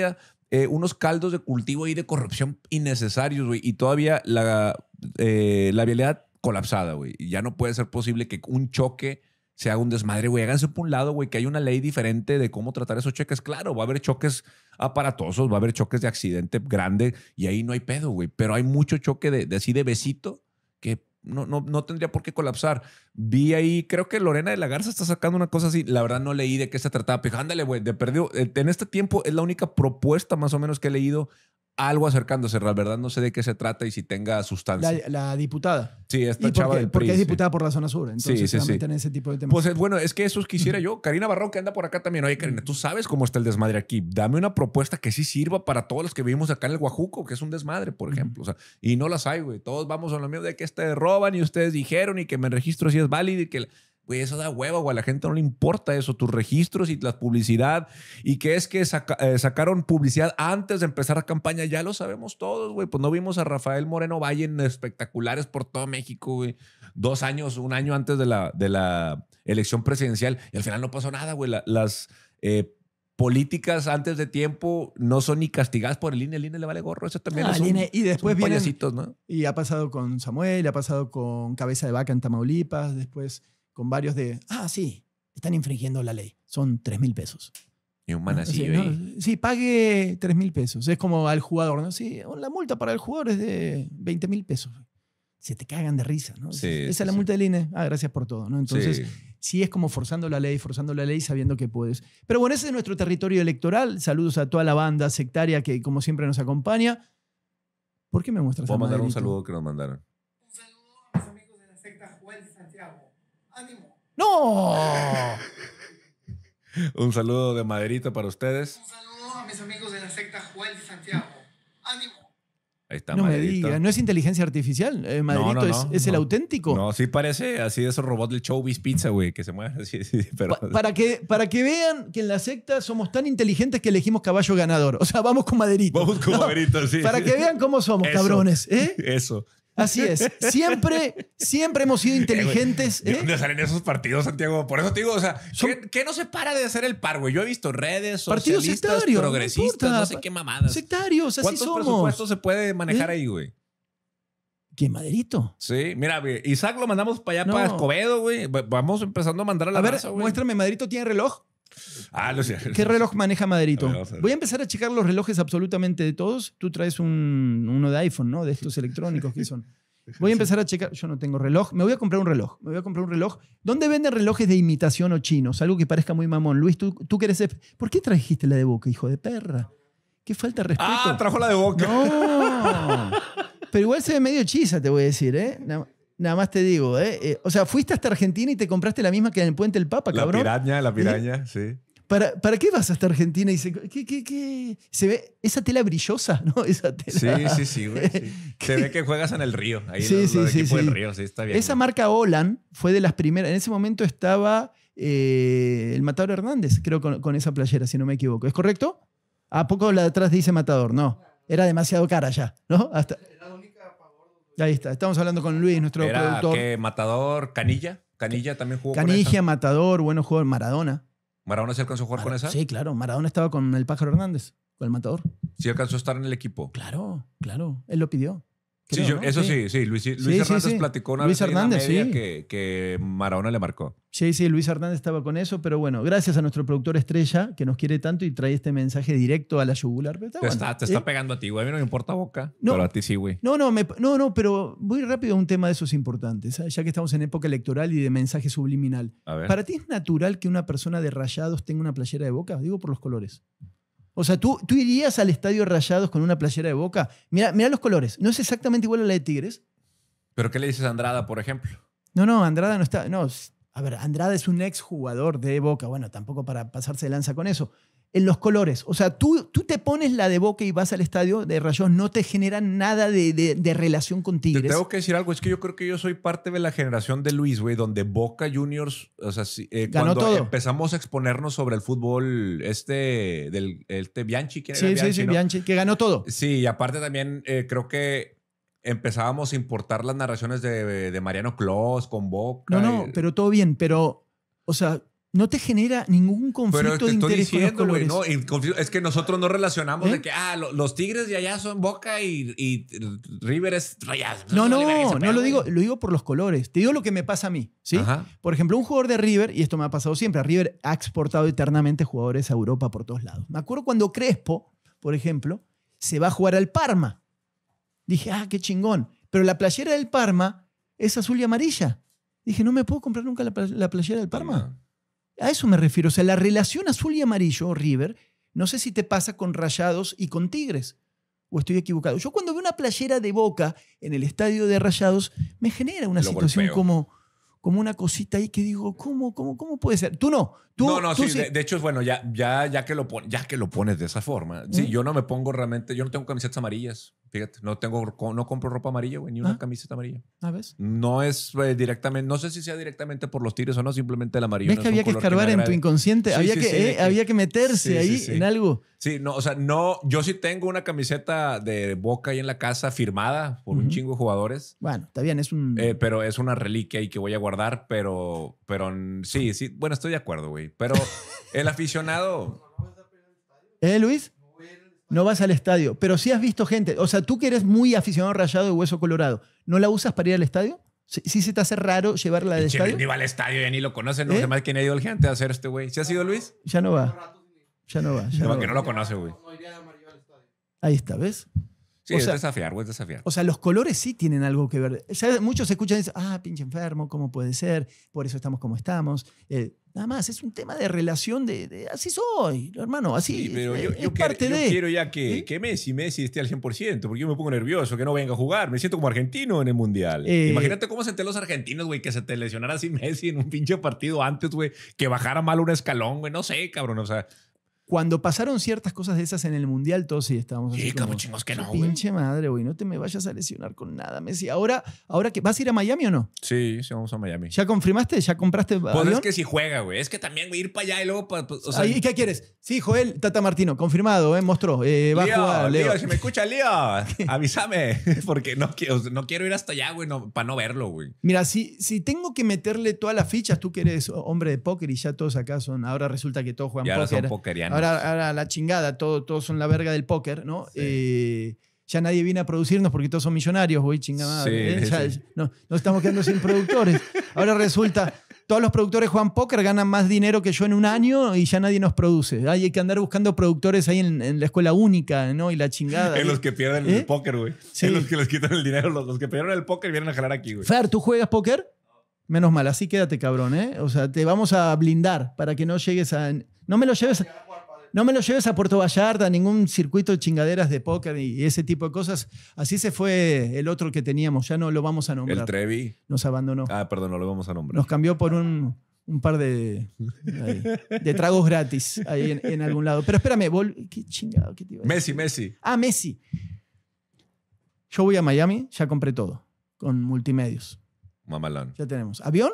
eh, unos caldos de cultivo y de corrupción innecesarios, güey. Y todavía la, eh, la vialidad colapsada, güey. y Ya no puede ser posible que un choque se haga un desmadre, güey. Háganse por un lado, güey, que hay una ley diferente de cómo tratar esos choques. Claro, va a haber choques aparatosos, va a haber choques de accidente grande y ahí no hay pedo, güey. Pero hay mucho choque de así de besito que no, no, tendría por qué colapsar. Vi ahí, creo que Lorena de la Garza está sacando una cosa así. La verdad no leí de qué se trataba, pero ándale, güey, de perdido. En este tiempo es la única propuesta más o menos que he leído algo acercándose, la verdad no sé de qué se trata y si tenga sustancia. La, diputada. Sí, esta chava del PRI. Porque es diputada por la zona sur, entonces sí, sí, ese tipo de temas. Pues eh, bueno, es que eso quisiera yo. Karina Barrón que anda por acá también. Oye, Karina, mm. tú sabes cómo está el desmadre aquí. Dame una propuesta que sí sirva para todos los que vivimos acá en el Guajuco, que es un desmadre, por ejemplo. y no las hay, güey. Todos vamos a lo mismo de que este roban y ustedes dijeron y que me registro si es válido y que... Güey, eso da huevo, güey. A la gente no le importa eso. Tus registros y la publicidad. Y que es que eh, sacaron publicidad antes de empezar la campaña. Ya lo sabemos todos, güey. Pues no vimos a Rafael Moreno Valle en espectaculares por todo México, güey. Dos años, un año antes de la, de la elección presidencial. Y al final no pasó nada, güey. las eh, políticas antes de tiempo no son ni castigadas por el INE. El INE le vale gorro. Eso también ah, e, Y después vienen, ¿no? Y ha pasado con Samuel, ha pasado con Cabeza de Vaca en Tamaulipas. Después con varios de, ah, sí, están infringiendo la ley, son 3 mil pesos. Y un manacillo no, sí, pague 3 mil pesos. Es como al jugador, ¿no? Sí, la multa para el jugador es de 20 mil pesos. Se te cagan de risa, ¿no? Esa es la multa de del INE. Ah, gracias por todo, ¿no? Entonces, sí es como forzando la ley, forzando la ley sabiendo que puedes. Pero bueno, ese es nuestro territorio electoral. Saludos a toda la banda sectaria que, como siempre, nos acompaña. ¿Por qué me muestras Voy a mandar un saludo que nos mandaron. ¡No! Un saludo de Maderito para ustedes. Un saludo a mis amigos de la secta Juan de Santiago. ¡Ánimo! Ahí está, no me no es inteligencia artificial, eh, Maderito, es, el auténtico. No, sí parece así de esos robots del showbiz pizza, güey, que se mueven así. pero... para, que, para que vean que en la secta somos tan inteligentes que elegimos caballo ganador. O sea, vamos con Maderito. Vamos con Maderito, sí. Para que vean cómo somos, cabrones. ¿eh? Eso. Así es. Siempre, siempre hemos sido inteligentes. ¿De ¿eh? dónde salen esos partidos, Santiago? Por eso te digo, o sea, ¿qué, no se para de hacer el par, güey? Yo he visto redes, partidos sectarios, progresistas, no, sé qué mamadas. Sectarios, así somos. ¿Cuántos presupuestos se puede manejar ¿Eh? ahí, güey? Qué Madridito? Sí, mira, Isaac lo mandamos para allá, para Escobedo, güey. Vamos empezando a mandar a la A ver, muéstrame, Madrito tiene reloj. Ah, lo sé. ¿Qué reloj maneja Maderito? Voy a empezar a checar los relojes absolutamente de todos. Tú traes uno de iPhone, ¿no? De estos electrónicos que son. Voy a empezar a checar. Yo no tengo reloj. Me voy a comprar un reloj. Me voy a comprar un reloj. ¿Dónde venden relojes de imitación o chinos? Algo que parezca muy mamón. Luis, tú, tú ¿Por qué trajiste la de boca, hijo de perra? Qué falta de respeto. Ah, trajo la de boca. No. Pero igual se ve medio chisa, te voy a decir, ¿eh? Nada más te digo, ¿eh? ¿eh? o sea, fuiste hasta Argentina y te compraste la misma que en el Puente del Papa, cabrón. La piraña, la piraña, sí. ¿Para, ¿Para, qué vas hasta Argentina? Y se, se ve esa tela brillosa, ¿no? Esa tela. Sí, sí, sí, Se ve que juegas en el río. Ahí sí, sí, río, sí, está bien. Esa marca Olan fue de las primeras. En ese momento estaba eh, el Matador Hernández, creo, con, con, esa playera, si no me equivoco. ¿Es correcto? ¿A poco la de atrás dice Matador? No. Era demasiado cara ya, ¿no? Hasta, Ahí está, estamos hablando con Luis, nuestro productor. Matador, Canilla. Canilla también jugó Canilla, con Matador, bueno jugador, Maradona. ¿Maradona se alcanzó a jugar con esa? Sí, claro. Maradona estaba con el Pájaro Hernández, con el Matador. ¿Sí alcanzó a estar en el equipo? Claro, claro. Él lo pidió. Sí, eso sí, sí. Luis, Hernández platicó una Luis que, que le marcó. Sí, sí, Luis Hernández estaba con eso, pero bueno, gracias a nuestro productor estrella que nos quiere tanto y trae este mensaje directo a la yugular. te, está, eh, pegando a ti, güey. A mí no me importa boca, no, pero a ti sí, güey. No, no, no, no, pero voy rápido a un tema de esos importantes, ¿eh? ya que estamos en época electoral y de mensaje subliminal. ¿Para ti es natural que una persona de rayados tenga una playera de boca? Digo por los colores. O sea, ¿tú, irías al estadio Rayados con una playera de boca. Mira, mira los colores. No es exactamente igual a la de Tigres. ¿Pero qué le dices a Andrada, por ejemplo? No, no, Andrada no está. No, a ver, Andrada es un exjugador de Boca. Bueno, tampoco para pasarse de lanza con eso en los colores. O sea, tú, tú te pones la de boca y vas al estadio de Rayos, no te genera nada de, relación con Tigres. Te tengo que decir algo, es que yo creo que yo soy parte de la generación de Luis, güey, donde Boca Juniors, o sea, eh, empezamos a exponernos sobre el fútbol este, del este Bianchi, que era sí, sí, Bianchi, que ganó todo. Sí, y aparte también eh, creo que empezábamos a importar las narraciones de, Mariano Clos con Boca. No, no, pero todo bien, pero, o sea, no te genera ningún conflicto de interés con es que nosotros no relacionamos de ¿Eh? que ah, los Tigres de allá son Boca y, River es No, no, no, lo digo, lo digo por los colores. Te digo lo que me pasa a mí, ¿sí? Por ejemplo, un jugador de River y esto me ha pasado siempre, River ha exportado eternamente jugadores a Europa por todos lados. Me acuerdo cuando Crespo, por ejemplo, se va a jugar al Parma. Dije, "Ah, qué chingón." Pero la playera del Parma es azul y amarilla. Dije, "No me puedo comprar nunca la, playera del Parma." A eso me refiero. O sea, la relación azul y amarillo, River, no sé si te pasa con Rayados y con Tigres. ¿O estoy equivocado? Yo cuando veo una playera de Boca en el estadio de Rayados, me genera una situación como, como una cosita ahí que digo, ¿cómo, cómo, cómo puede ser? Tú no. Tú, no, no, tú sí, De, hecho hecho, bueno, ya, ya, ya, que lo ya que lo pones de esa forma. Sí, yo no me pongo realmente, yo no tengo camisetas amarillas. Fíjate, no tengo, no compro ropa amarilla, güey, ni una ah. camiseta amarilla. ¿Ah, ves? No es eh, directamente, no sé si sea directamente por los tiros o no, simplemente el amarillo. ¿Ves que había que escarbar en tu inconsciente? había, eh, que, había que meterse ahí en algo. Sí, no, o sea, no, yo sí tengo una camiseta de Boca ahí en la casa firmada por un chingo de jugadores. Bueno, está bien, es un... Eh, pero es una reliquia ahí que voy a guardar, pero, pero sí, sí, bueno, estoy de acuerdo, güey. Pero el aficionado... ¿Eh, Luis? No vas al estadio, pero si has visto gente. O sea, tú que eres muy aficionado rayado de hueso colorado, ¿no la usas para ir al estadio? ¿Sí, se te hace raro llevarla al estadio? Ni va al estadio, y ni lo conocen. No ¿Eh? sé más quién ha ido el gente a hacer este güey. ¿Sí ha sido Luis? Ya no va. Ya no va. no, que no lo conoce, güey. Ahí está, ¿ves? o sea, desafiar, es desafiar. O sea, los colores sí tienen algo que ver. muchos escuchan y dicen, ah, pinche enfermo, ¿cómo puede ser? Por eso estamos como estamos. Eh, Nada más, es un tema de relación de, así soy, hermano, así. Sí, pero yo, yo, quiero ya que, Messi, Messi esté al 100%, porque yo me pongo nervioso, que no venga a jugar, me siento como argentino en el Mundial. Eh, Imagínate cómo sentían los argentinos, güey, que se te lesionara así Messi en un pinche partido antes, güey, que bajara mal un escalón, güey, no sé, cabrón, o sea, cuando pasaron ciertas cosas de esas en el Mundial, todos sí estábamos así. Sí, como, chingos que no, Pinche madre, güey, no te me vayas a lesionar con nada, Messi. Ahora, ahora que vas a ir a Miami o no? Sí, sí, vamos a Miami. ¿Ya confirmaste? ¿Ya compraste? Pues es que si sí juega, güey. Es que también, ir para allá y luego. Pues, ¿Y qué quieres? Sí, Joel, Tata Martino, confirmado, ¿eh? Mostró. Eh, Lío, Leo. si me escucha, Lío, avísame. Porque no quiero, ir hasta allá, güey, para no verlo, güey. Mira, si, tengo que meterle todas las fichas, tú que eres hombre de póker y ya todos acá son. Ahora resulta que todos juegan póker. Son a la chingada, todos son la verga del póker, ¿no? Eh, ya nadie viene a producirnos porque todos son millonarios, güey, chingada. ¿eh? no, estamos quedando sin productores. Ahora resulta, todos los productores Juan Póker ganan más dinero que yo en un año y ya nadie nos produce. Hay que andar buscando productores ahí en, la escuela única, ¿no? Y la chingada. En ¿eh? los que pierden el póker, güey. Sí. los que les quitan el dinero. Los, que perdieron el póker vienen a jalar aquí, güey. Fer, ¿tú juegas póker? Menos mal, así quédate, cabrón, ¿eh? O sea, te vamos a blindar para que no llegues a. No me lo lleves. A no me lo lleves a Puerto Vallarta, ningún circuito de chingaderas de póker y ese tipo de cosas. Así se fue el otro que teníamos, ya no lo vamos a nombrar. El Trevi. Nos abandonó. Ah, perdón, no lo vamos a nombrar. Nos cambió por un, par de, tragos gratis ahí en, algún lado. Pero espérame, qué chingado, qué te a Messi, Messi. Ah, Messi. Yo voy a Miami, ya compré todo, con multimedios. Mamalón. Ya tenemos. ¿Avión?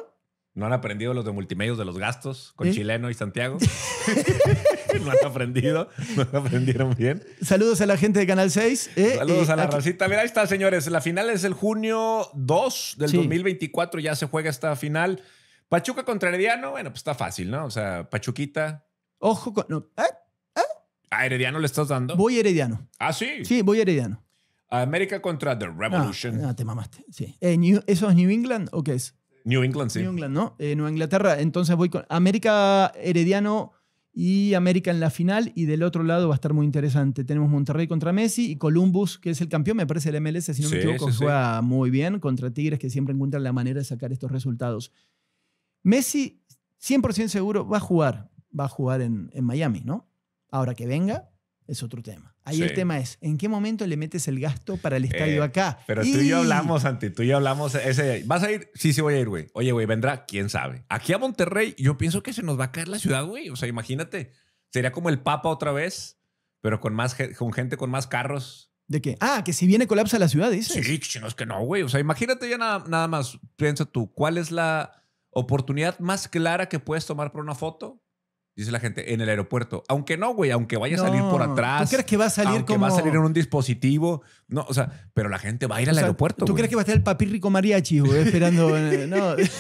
No han aprendido los de multimedios de los gastos con ¿Eh? Chileno y Santiago. no han aprendido, no aprendieron bien. Saludos a la gente de Canal 6. ¿eh? Saludos eh, a la racita. Mira, ahí está, señores. La final es el junio 2 del 2024. Ya se juega esta final. Pachuca contra Herediano. Bueno, pues está fácil, ¿no? O sea, Pachuquita. Ojo con. ¿A Herediano le estás dando? Voy Herediano. Ah, sí. Sí, voy Herediano. América contra The ah, Revolution. no, ah, te mamaste. ¿Eso es New England o qué es? New England, sí. New England, ¿no? Eh, Nueva Inglaterra. Entonces voy con América Herediano y América en la final. Y del otro lado va a estar muy interesante. Tenemos Monterrey contra Messi y Columbus, que es el campeón, me parece, el MLS, si no me equivoco, juega muy bien contra Tigres, que siempre encuentran la manera de sacar estos resultados. Messi, 100% seguro, va a jugar. Va a jugar en Miami, ¿no? Ahora que venga, es otro tema. Ahí el tema es, ¿en qué momento le metes el gasto para el estadio eh, acá? Pero tú y yo hablamos, Santi, tú y yo hablamos ese ¿Vas a ir? Sí, sí voy a ir, güey. Oye, güey, vendrá, quién sabe. Aquí a Monterrey, yo pienso que se nos va a caer la ciudad, güey. O sea, imagínate, sería como el Papa otra vez, pero con, más, con gente con más carros. ¿De qué? Ah, que si viene colapsa la ciudad, dices. Sí, es que no, güey. O sea, imagínate ya nada, nada más, piensa tú, ¿cuál es la oportunidad más clara que puedes tomar para una foto? Dice la gente, en el aeropuerto. Aunque no, güey, aunque vaya a salir por atrás. ¿Tú crees que va a salir aunque como.? va a salir en un dispositivo. No, o sea, pero la gente va a ir al aeropuerto. ¿Tú crees que va a estar el rico mariachi, güey, esperando. no.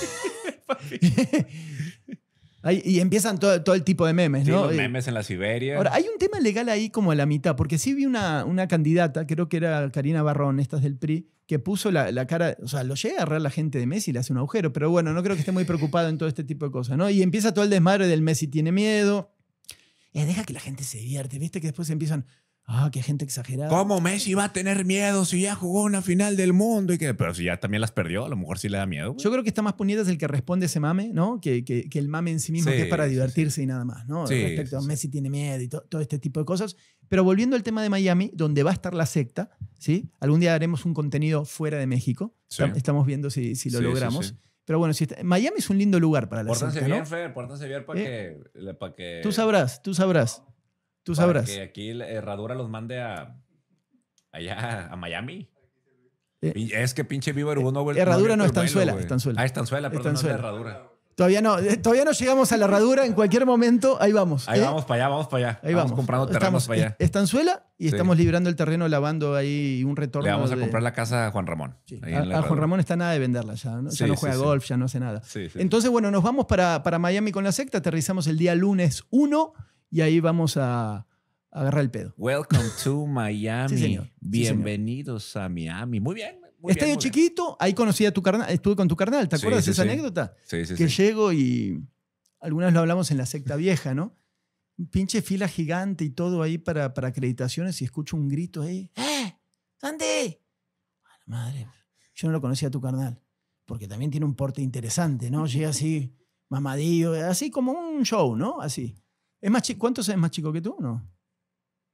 y empiezan todo, todo, el tipo de memes, sí, Los eh, memes en la Siberia. Ahora, hay un tema legal ahí como a la mitad, porque sí vi una, una candidata, creo que era Karina Barrón, esta es del PRI, que puso la, la, cara, o sea, lo llega a agarrar la gente de Messi y le hace un agujero, pero bueno, no creo que esté muy preocupado en todo este tipo de cosas, ¿no? Y empieza todo el desmadre del Messi tiene miedo. Y eh, deja que la gente se divierte, ¿viste? Que después empiezan, Ah, qué gente exagerada. ¿Cómo Messi va a tener miedo si ya jugó una final del mundo? Y que, pero si ya también las perdió, a lo mejor sí le da miedo. Yo creo que está más puñetas el que responde ese mame, ¿no? Que, que, que el mame en sí mismo, que es para divertirse y nada más, ¿no? Respecto a Messi tiene miedo y todo este tipo de cosas. Pero volviendo al tema de Miami, donde va a estar la secta, ¿sí? Algún día haremos un contenido fuera de México. Estamos viendo si, si lo logramos. Pero bueno, si Miami es un lindo lugar para la secta, ¿no? para, eh, que, para que... Tú sabrás, tú sabrás. Tú sabrás. que aquí la Herradura los mande a allá a Miami. es que pinche Viva eh, vuelve no Herradura no, estanzuela, tan suela. Ah, estanzuela, perdón, suela. No es herradura. Todavía no, eh, todavía no llegamos a la herradura, en cualquier momento ahí vamos. Ahí ¿eh? vamos para allá, vamos para allá. Ahí vamos, comprando terrenos estamos, para allá. Estanzuela y estamos librando el terreno lavando ahí un retorno. Le vamos a comprar la casa a Juan Ramón. a, Juan Ramón está nada de venderla ya, ¿no? juega golf, ya no hace nada. Entonces, bueno, nos vamos para, para Miami con la secta, aterrizamos el día lunes 1 y ahí vamos a, agarrar el pedo. Welcome to Miami. Bienvenidos a Miami. Muy bien. Muy Estadio chiquito, ahí conocí a tu carnal, estuve con tu carnal, ¿te acuerdas esa anécdota? Sí, sí, que llego y algunas lo hablamos en la secta vieja, ¿no? Pinche fila gigante y todo ahí para, para acreditaciones y escucho un grito ahí. ¡Eh! A la madre, yo no lo conocía a tu carnal, porque también tiene un porte interesante, ¿no? Llega así, mamadillo, así como un show, ¿no? Así. ¿Es más ¿Cuántos es más chico que tú? No.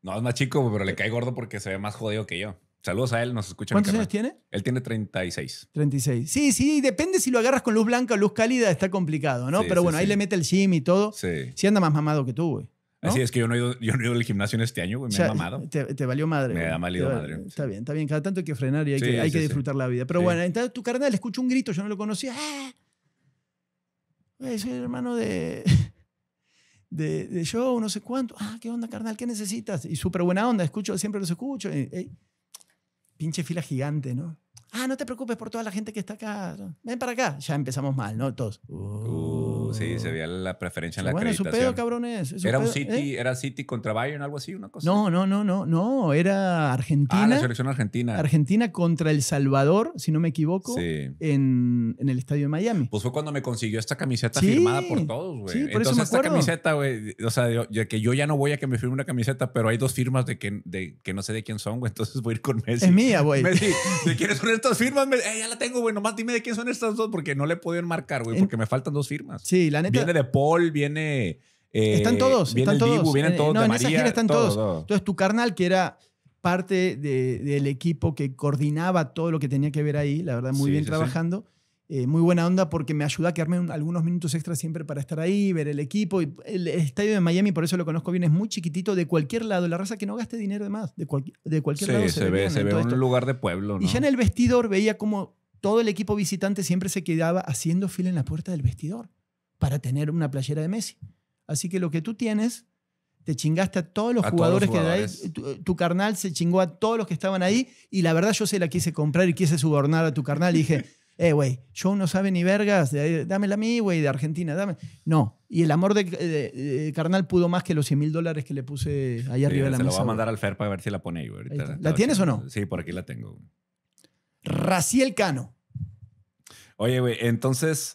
No, es más chico, pero le cae gordo porque se ve más jodido que yo. Saludos a él, nos escucha. ¿Cuántos años tiene? Él tiene 36. 36. Sí, sí, depende si lo agarras con luz blanca o luz cálida, está complicado, ¿no? pero bueno, ahí le mete el gym y todo. Sí. Sí anda más mamado que tú, güey. Así es que yo no he ido, yo al gimnasio en este año, güey. Me he mamado. Te, valió madre. Me ha valido madre. Está bien, está bien. Cada tanto hay que frenar y hay que, disfrutar la vida. Pero bueno, entonces tu carnal escucho un grito, yo no lo conocía. ¡Ah! el hermano de de, de show, no sé cuánto. Ah, ¿qué onda, carnal? ¿Qué necesitas? Y súper buena onda, escucho, siempre los escucho. pinche fila gigante, ¿no? Ah, no te preocupes por toda la gente que está acá. Ven para acá. Ya empezamos mal, ¿no? Todos. Uh" sí, se veía la preferencia en la acreditación. Bueno, su era un City, ¿eh? era City contra Bayern, algo así, una cosa. No, no, no, no, no, era Argentina. Ah, la selección argentina. Argentina contra El Salvador, si no me equivoco, sí. en, el estadio de Miami. Pues fue cuando me consiguió esta camiseta firmada por todos, güey. Sí, por Entonces eso me esta camiseta, güey, o sea, yo, que yo ya no voy a que me firme una camiseta, pero hay dos firmas de que, de, que no sé de quién son, güey. Entonces voy a ir con Messi. Es mía, güey. Messi, ¿de quiénes son estas firmas? Eh, ya la tengo, güey. Nomás dime de quién son estas dos, porque no le pudieron marcar güey, porque me faltan dos firmas. Sí, la Viene de Paul, viene. Eh, están todos, eh, están todos. vienen todos. No, en esa están todos. Entonces, tu carnal, que era parte del equipo que coordinaba todo lo que tenía que ver ahí, la verdad, muy bien trabajando. Eh, muy buena onda porque me ayuda a quedarme algunos minutos extra siempre para estar ahí, ver el equipo. el estadio de Miami, por eso lo conozco bien, es muy chiquitito, de cualquier lado, la raza que no gaste dinero de más, de, cualquier lado. Se, ve, un lugar de pueblo. Y ya en el vestidor veía como todo el equipo visitante siempre se quedaba haciendo fila en la puerta del vestidor para tener una playera de Messi. Así que lo que tú tienes, te chingaste a todos los jugadores, que de ahí, tu, carnal se chingó a todos los que estaban ahí y la verdad yo se la quise comprar y quise subornar a tu carnal y dije, eh, güey, yo no sabe ni vergas, dámela a mí, güey, de Argentina, dame. No, y el amor de, carnal pudo más que los 100 mil dólares que le puse ahí arriba de la mesa. Se lo va a mandar al Fer para ver si la pone ahí, güey. ¿La, ¿La tienes o no? Sí, por aquí la tengo. Raciel Cano. Oye, güey, entonces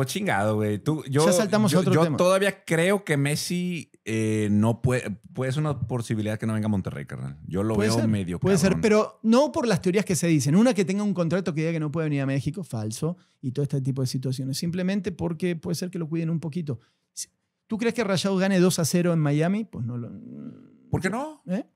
pues chingado, güey. Tú, yo, yo, todavía creo que Messi eh, no puede. Puede ser una posibilidad que no venga a Monterrey, carnal. Yo lo veo en medio Puede ser, pero no por las teorías que se dicen. Una que tenga un contrato que diga que no puede venir a México, falso, y todo este tipo de situaciones. Simplemente porque puede ser que lo cuiden un poquito. ¿Tú crees que Rayado gane 2 a 0 en Miami? Pues no lo. ¿Por qué no? ¿Eh?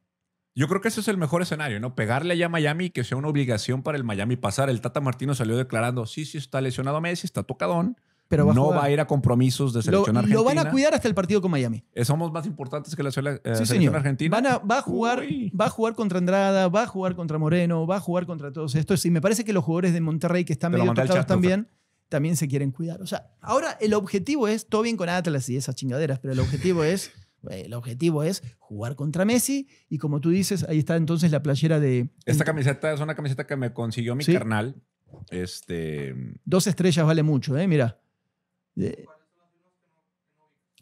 Yo creo que ese es el mejor escenario, ¿no? Pegarle allá a Miami y que sea una obligación para el Miami pasar. El Tata Martino salió declarando, sí, sí, está lesionado Messi, está tocadón, no va a ir a compromisos de selección lo, argentina. Lo van a cuidar hasta el partido con Miami. Eh, somos más importantes que la eh, selección argentina. Van va, a jugar, va a jugar contra Andrada, va a jugar contra Moreno, va a jugar contra todos estos. Y me parece que los jugadores de Monterrey que están medio tocados también, también se quieren cuidar. O sea, ahora el objetivo es, todo bien con Atlas y esas chingaderas, pero el objetivo es... Eh, el objetivo es jugar contra Messi y como tú dices, ahí está entonces la playera de... Esta camiseta es una camiseta que me consiguió mi carnal. Este... Dos estrellas vale mucho, ¿eh? Mira.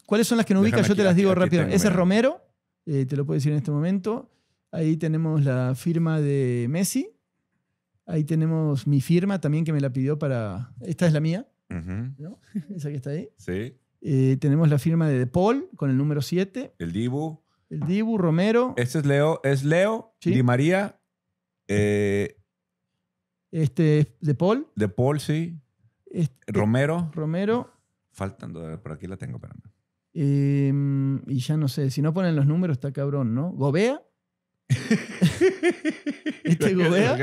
¿Cuáles son las que no ubicas? Yo te las digo rápido. Ese es Romero, eh, te lo puedo decir en este momento. Ahí tenemos la firma de Messi. Ahí tenemos mi firma también que me la pidió para. Esta es la mía, Esa que está ahí. Sí. Eh, tenemos la firma de De Paul con el número 7. El Dibu. El Dibu, Romero. Este es Leo, es Leo, Di María. Eh, este es De Paul. De Paul, sí. Este, Romero. Romero. Faltando, por aquí la tengo, pero em, y ya no sé, si no ponen los números está cabrón, ¿no? ¿Gobea? este Gobea.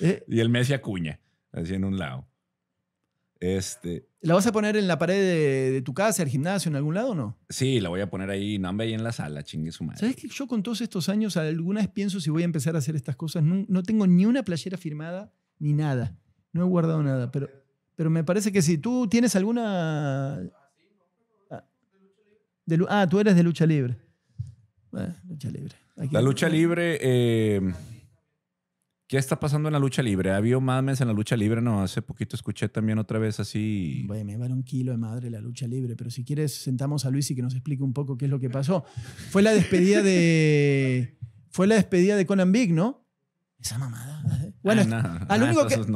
Eh. Y el Messi Acuña, así en un lado. Este. ¿La vas a poner en la pared de, tu casa, el gimnasio, en algún lado o no? Sí, la voy a poner ahí, no ahí en la sala, chingue su madre. ¿Sabes que yo con todos estos años, alguna vez pienso si voy a empezar a hacer estas cosas? No, no tengo ni una playera firmada ni nada. No he guardado nada, pero pero me parece que si tú tienes alguna... ah, ah tú eres de lucha libre. libre. La lucha libre... Eh, ¿Qué está pasando en la lucha libre? Ha habido madmes en la lucha libre, ¿no? Hace poquito escuché también otra vez así. me vale un kilo de madre la lucha libre, pero si quieres sentamos a Luis y que nos explique un poco qué es lo que pasó. Fue la despedida de. Fue la despedida de Conan Big, ¿no? Esa mamada. Bueno, al ah, ah, único entonces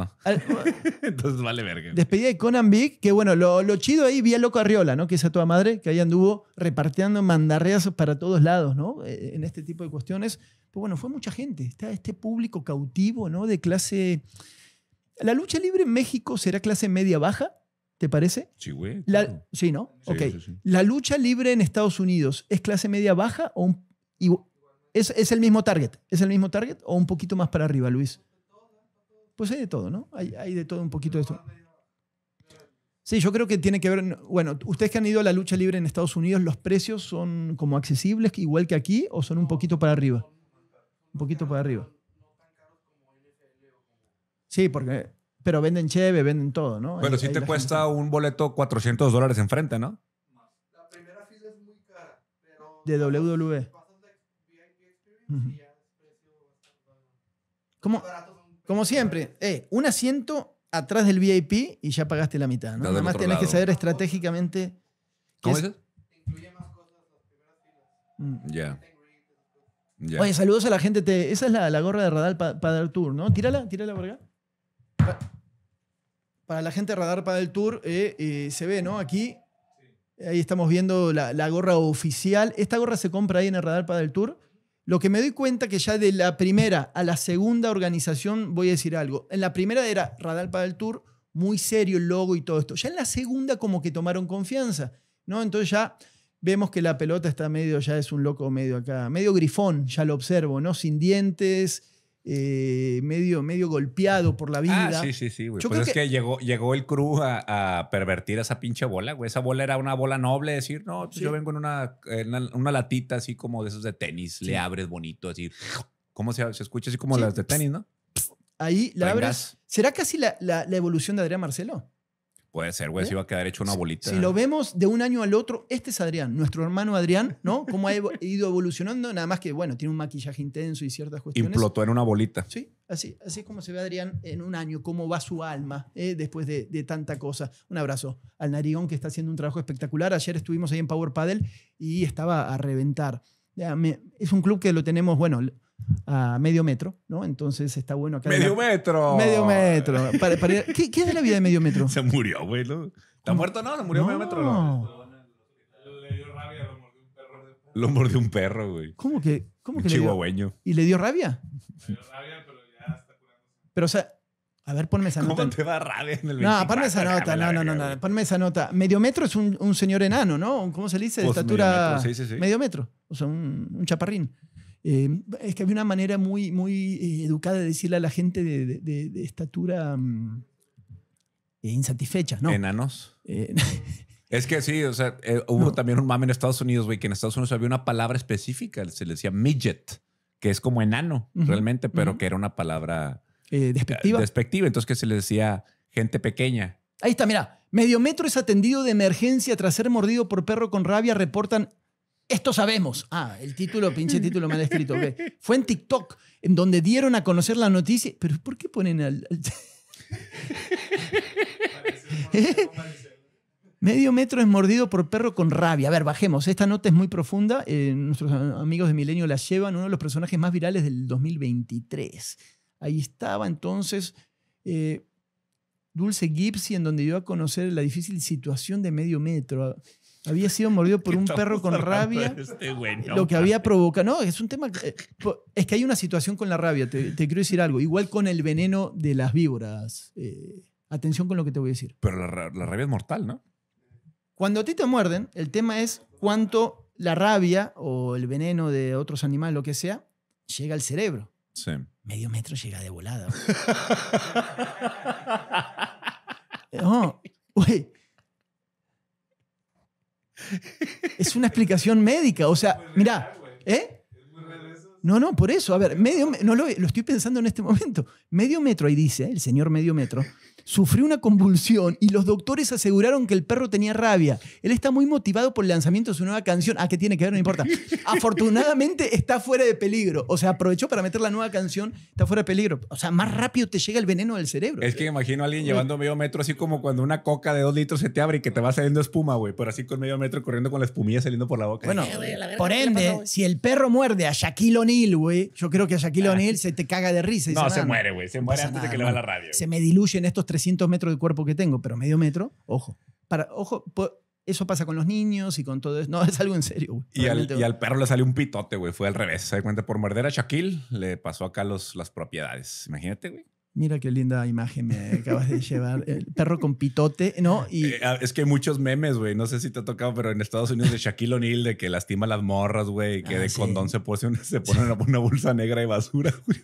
que. entonces vale verga. Despedida de Conan Big, que bueno, lo, lo chido ahí vi a Loco Arriola, ¿no? Que es a toda madre, que ahí anduvo repartiendo mandarreas para todos lados, ¿no? Eh, eh, en este tipo de cuestiones. Pero bueno, fue mucha gente. Está este público cautivo, ¿no? De clase. ¿La lucha libre en México será clase media-baja? ¿Te parece? Sí, güey. sí, ¿no? ok. ¿La lucha libre en Estados Unidos es clase media-baja o es el mismo target? ¿Es el mismo target o un poquito más para arriba, Luis? pues hay de todo, ¿no? Hay, de todo un poquito de esto. Sí, yo creo que tiene que ver, bueno, ustedes que han ido a la lucha libre en Estados Unidos, ¿los precios son como accesibles igual que aquí o son un poquito para arriba? Un poquito para arriba. Sí, porque, pero venden cheve, venden todo, ¿no? Bueno, si te cuesta un boleto 400 dólares enfrente, ¿no? La primera fila es muy cara, pero... De WWE. ¿Cómo? Como siempre, eh, un asiento atrás del VIP y ya pagaste la mitad. ¿no? Además tenés que saber estratégicamente... ¿Cómo es? Mm. Ya. Oye, saludos a la gente. esa es la, gorra de Radar para el Tour, ¿no? Tírala, tírala por acá. para la gente de Radar el Tour eh, eh, se ve, ¿no? Aquí. Ahí estamos viendo la, la, gorra oficial. Esta gorra se compra ahí en el Radar el Tour. Lo que me doy cuenta que ya de la primera a la segunda organización voy a decir algo. En la primera era Radal el Tour, muy serio el logo y todo esto. Ya en la segunda como que tomaron confianza, ¿no? Entonces ya vemos que la pelota está medio, ya es un loco medio acá, medio grifón, ya lo observo, ¿no? Sin dientes, eh, medio, medio golpeado por la ah, vida. Ah, sí, sí, sí, pues es que, llegó, llegó el crew a, pervertir esa pinche bola, güey. Esa bola era una bola noble, decir, no, pues yo vengo en una, una, latita así como de esos de tenis, le abres bonito, así. ¿Cómo se, se escucha? Así como las de tenis, ¿no? Ahí la abres. ¿Será casi la evolución de Adrián Marcelo? Puede ser, güey, ¿Eh? si va a quedar hecho una bolita. Si, lo vemos de un año al otro, este es Adrián, nuestro hermano Adrián, ¿no? Cómo ha ido evolucionando, nada más que, bueno, tiene un maquillaje intenso y ciertas cuestiones. Implotó en una bolita. Sí, así, así es como se ve Adrián en un año, cómo va su alma ¿eh? después de, tanta cosa. Un abrazo al Narigón que está haciendo un trabajo espectacular. Ayer estuvimos ahí en Power Paddle y estaba a reventar. es un club que lo tenemos, bueno, a medio metro, ¿no? Entonces está bueno acá. ¡Medio metro! Medio metro. ¿Qué, es la vida de medio metro? Se murió, güey. ¿Está muerto muerto no? ¿Se murió medio metro? No. Lo mordió un perro, güey. ¿Cómo que? ¿Cómo que Le dio... ¿Y le dio rabia? rabia, pero ya está Pero, o sea, a ver, ponme esa nota. ¿Cómo te va rabia en el No, ponme esa nota, no, no, no, no, ponme esa nota. Medio metro es un, señor enano, ¿no? ¿Cómo se le dice? De estatura. Medio metro, Medio metro. O sea, un chaparrín. Em, es que había una manera muy, muy eh, educada de decirle a la gente de, estatura mm, eh, insatisfecha, ¿no? Enanos. Eh, es que sí, o sea, hubo también un mame en Estados Unidos, güey, que en Estados Unidos había una palabra específica, se le decía midget, que es como enano realmente, pero que era una palabra despectiva. despectiva. Entonces, que se le decía gente pequeña. Ahí está, mira. Medio metro es atendido de emergencia tras ser mordido por perro con rabia, reportan esto sabemos. Ah, el título, pinche título mal escrito. Fue en TikTok, en donde dieron a conocer la noticia. Pero ¿por qué ponen al... ¿Eh? Medio metro es mordido por perro con rabia. A ver, bajemos. Esta nota es muy profunda. Eh, nuestros amigos de Milenio la llevan. Uno de los personajes más virales del 2023. Ahí estaba entonces eh, Dulce Gipsy, en donde dio a conocer la difícil situación de medio metro había sido mordido por un perro con rabia. Este lo que había provocado. No, es un tema. Eh, es que hay una situación con la rabia, te, quiero decir algo. Igual con el veneno de las víboras. Eh, atención con lo que te voy a decir. Pero la, rabia es mortal, ¿no? Cuando a ti te muerden, el tema es cuánto la rabia o el veneno de otros animales, lo que sea, llega al cerebro. Sí. Medio metro llega de volada. Eh, no, güey es una explicación médica. O sea, mira, ¿eh? No, no, por eso. A ver, medio, no lo, lo, estoy pensando en este momento. Medio metro, ahí dice el señor medio metro, sufrió una convulsión y los doctores aseguraron que el perro tenía rabia. Él está muy motivado por el lanzamiento de su nueva canción. Ah, ¿qué tiene que ver? No importa. Afortunadamente está fuera de peligro. O sea, aprovechó para meter la nueva canción, está fuera de peligro. O sea, más rápido te llega el veneno del cerebro. Es que imagino a alguien llevando medio metro, así como cuando una coca de dos litros se te abre y que te va saliendo espuma, güey. Pero así con medio metro corriendo con la espumilla saliendo por la boca. Bueno, eh, por ende, si el perro muerde a Shaquille O'Neal, güey, yo creo que a Shaquille ah. O'Neal se te caga de risa. no, se, ah, muere, güey. Se muere antes de que le va la radio. Se me diluyen estos 300 metros de cuerpo que tengo, pero medio metro, ojo. Para, ojo, eso pasa con los niños y con todo eso. No, es algo en serio, Y, al, perro le salió un pitote, güey. Fue al revés. Se da cuenta, por morder a Shaquille le pasó acá los, las propiedades. Imagínate, güey. Mira qué linda imagen me acabas de llevar. El perro con pitote, ¿no? Y... Eh, ah, es que hay muchos memes, güey. No sé si te ha tocado, pero en Estados Unidos de Shaquille O'Neal, de que lastima las morras, güey, que ah, de condón se, pone, una, una bolsa negra de basura, güey.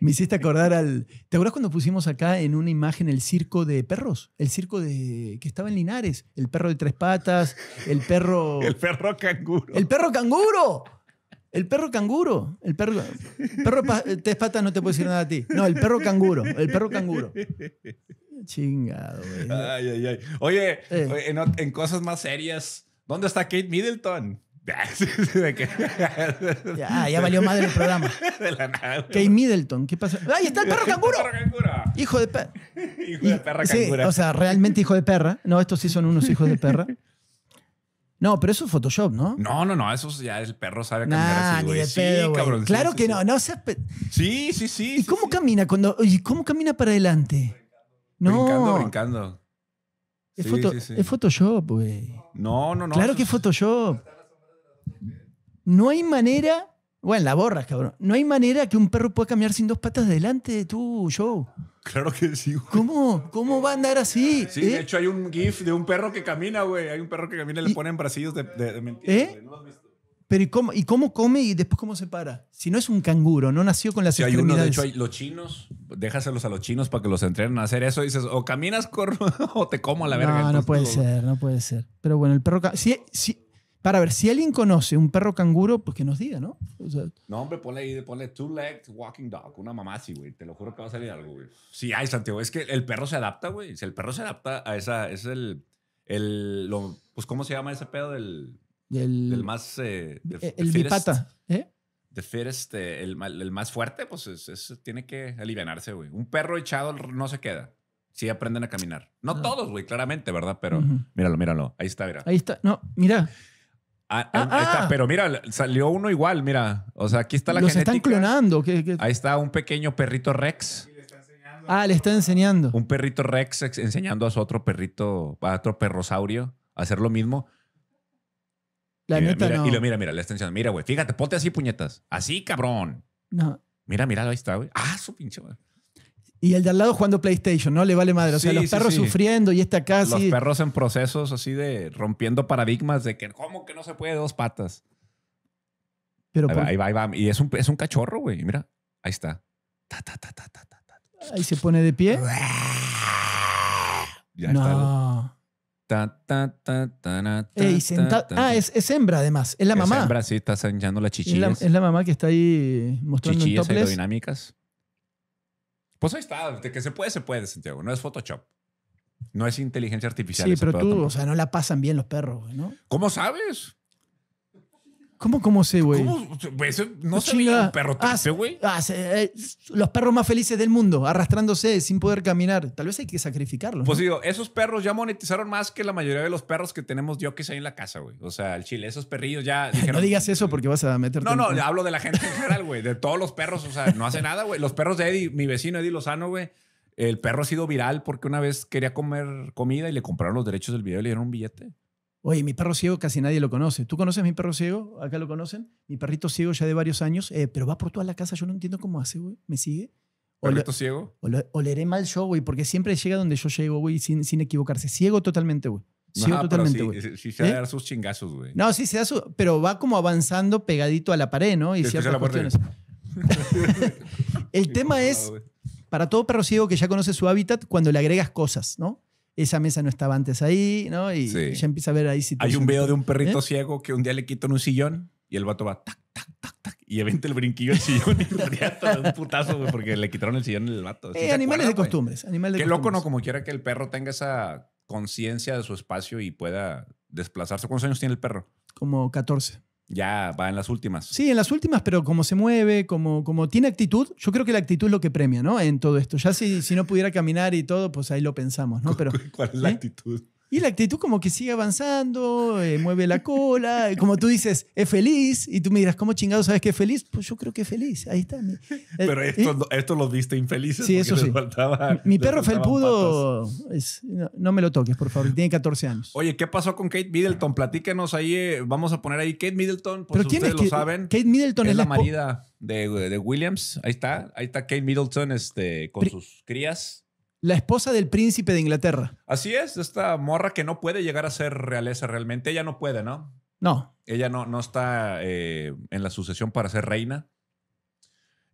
Me hiciste acordar al. ¿Te acuerdas cuando pusimos acá en una imagen el circo de perros? El circo de que estaba en Linares. El perro de tres patas, el perro. el perro canguro. ¡El perro canguro! El perro canguro. El perro, perro tres patas no te puede decir nada a ti. No, el perro canguro. El perro canguro. Chingado, güey. Ay, ay, ay. Oye, eh. en cosas más serias, ¿dónde está Kate Middleton? ya, ah, ya valió madre el programa. De la nada. Kate Middleton, ¿qué pasa? ¡Ahí está el perro canguro! Hijo de perra. hijo de perra canguro! Sí, o sea, realmente hijo de perra. No, estos sí son unos hijos de perra. No, pero eso es Photoshop, ¿no? No, no, no, eso ya el perro sabe caminar así, güey. Sí, cabrón. Claro que no, no Sí, sí, sí. ¿Y cómo camina cuando y cómo camina para adelante? Brincando, no. brincando. brincando. Es, es Photoshop, güey. No, no, no. Claro que es Photoshop. No hay manera, bueno, la borras, cabrón. No hay manera que un perro pueda caminar sin dos patas delante de tu show. Claro que sí, ¿Cómo? ¿Cómo va a andar así? Sí, ¿Eh? de hecho hay un GIF de un perro que camina, güey. Hay un perro que camina y le ponen bracillos de, mentira. ¿Eh? Pero ¿y cómo, ¿y cómo come y después cómo se para? Si no es un canguro, no nació con las extremidades. de hecho, hay los chinos, déjaselos a los chinos para que los entrenen a hacer eso. Y dices, o caminas o te como a la verga. No, no puede ser, no puede ser. Pero bueno, el perro... sí si, para ver si alguien conoce un perro canguro, pues que nos diga, ¿no? no, hombre, ponle ahí, ponle two-legged walking dog, una mamá así, güey. Te lo juro que va a salir algo, güey. Sí, ay, Santiago, es que el perro se adapta, güey. Si el perro se adapta a esa, es el, el pues, ¿cómo se llama ese pedo del, el, del más, eh, e, el, bipata, ¿eh? eh el, más fuerte, pues es, tiene que aliviarse, güey. Un perro echado no se queda. Sí, aprenden a caminar. No ah. todos, güey, claramente, ¿verdad? Pero míralo, míralo. Ahí está, mira. Ahí está. No, mira. Ah, ah, ah, pero mira, salió uno igual, mira. O sea, aquí está la Los genética. están clonando. Ahí está un pequeño perrito Rex. ah, le está enseñando. Un perrito Rex enseñando a su otro perrito, a otro perrosaurio a hacer lo mismo. La neta no. Y lo mira, mira, le está enseñando. Mira, güey, fíjate, ponte así puñetas. Así, cabrón. No. Mira, mira, ahí está, güey. Ah, su pinche. Y el de al lado jugando PlayStation, ¿no? Le vale madre. O sea, los perros sufriendo y esta casi. Los perros en procesos así de rompiendo paradigmas de que, ¿cómo que no se puede dos patas? Pero ahí, va, ahí va, Y es un, un cachorro, güey. Mira, ahí está. ahí se pone de pie. ya no. está. ah, es, hembra además. Es la mamá. Es hembra, sí, está enseñando la chichillas. Es, la, mamá que está ahí mostrando chichillas aerodinámicas. Pues ahí está, de que se puede, se puede, Santiago. No es Photoshop. No es inteligencia artificial. Sí, pero tú, o sea, no la pasan bien los perros, ¿no? ¿Cómo sabes? ¿Cómo, cómo sé, güey? Pues, no se veía un perro triste, ah, güey. Ah, eh, los perros más felices del mundo, arrastrándose sin poder caminar. Tal vez hay que sacrificarlo. Pues digo, esos perros ya monetizaron más que la mayoría de los perros que tenemos yo que sé en la casa, güey. O sea, el chile, esos perrillos ya. no digas eso porque vas a meter. No, no, hablo de la gente en general, güey. De todos los perros, o sea, no hace nada, güey. Los perros de Eddie, mi vecino Eddie Lozano, güey. El perro ha sido viral porque una vez quería comer comida y le compraron los derechos del video y le dieron un billete. Oye, mi perro ciego casi nadie lo conoce. ¿Tú conoces a mi perro ciego? ¿Acá lo conocen? Mi perrito ciego ya de varios años, eh, pero va por toda la casa. Yo no entiendo cómo hace, güey. ¿Me sigue? ¿Perrito ciego? Oleré mal yo, güey, porque siempre llega donde yo llego, güey, sin, sin equivocarse. Ciego totalmente, güey. Ciego totalmente, güey. Sí, se ¿Eh? da sus chingazos, güey. No, sí se da su... Pero va como avanzando pegadito a la pared, ¿no? Y ciertas El tema es, para todo perro ciego que ya conoce su hábitat, cuando le agregas cosas, ¿no? esa mesa no estaba antes ahí, ¿no? Y ya empieza a ver ahí si Hay un video de un ¿Eh? perrito ciego que un día le quitan un sillón y el vato va tac, tac, tac, tac. Y eventa el brinquillo del sillón y un putazo, porque le quitaron el sillón al vato. ¿Sí eh, animales de costumbres. Animales de Qué loco, ¿no? Como quiera que el perro tenga esa conciencia de su espacio y pueda desplazarse. ¿Cuántos años tiene el perro? Como 14. Ya, va en las últimas. Sí, en las últimas, pero como se mueve, como, como tiene actitud, yo creo que la actitud es lo que premia, ¿no? En todo esto. Ya si, si no pudiera caminar y todo, pues ahí lo pensamos, ¿no? Pero, ¿Cuál es la ¿eh? actitud? Y la actitud como que sigue avanzando, eh, mueve la cola, como tú dices, es feliz, y tú me dirás, ¿cómo chingado sabes que es feliz? Pues yo creo que es feliz, ahí está. Eh, Pero ¿eh? esto, lo esto lo viste infelices. Sí, eso sí. Faltaba, mi perro felpudo, no, me lo toques, por favor, tiene 14 años. Oye, ¿qué pasó con Kate Middleton? Platíquenos ahí, vamos a poner ahí Kate Middleton, porque ¿Pero ustedes lo saben. Kate Middleton es, la, marida de, Williams, ahí está, ahí está Kate Middleton este, con sus crías la esposa del príncipe de Inglaterra. Así es, esta morra que no puede llegar a ser realeza realmente. Ella no puede, ¿no? No. Ella no, no está eh, en la sucesión para ser reina.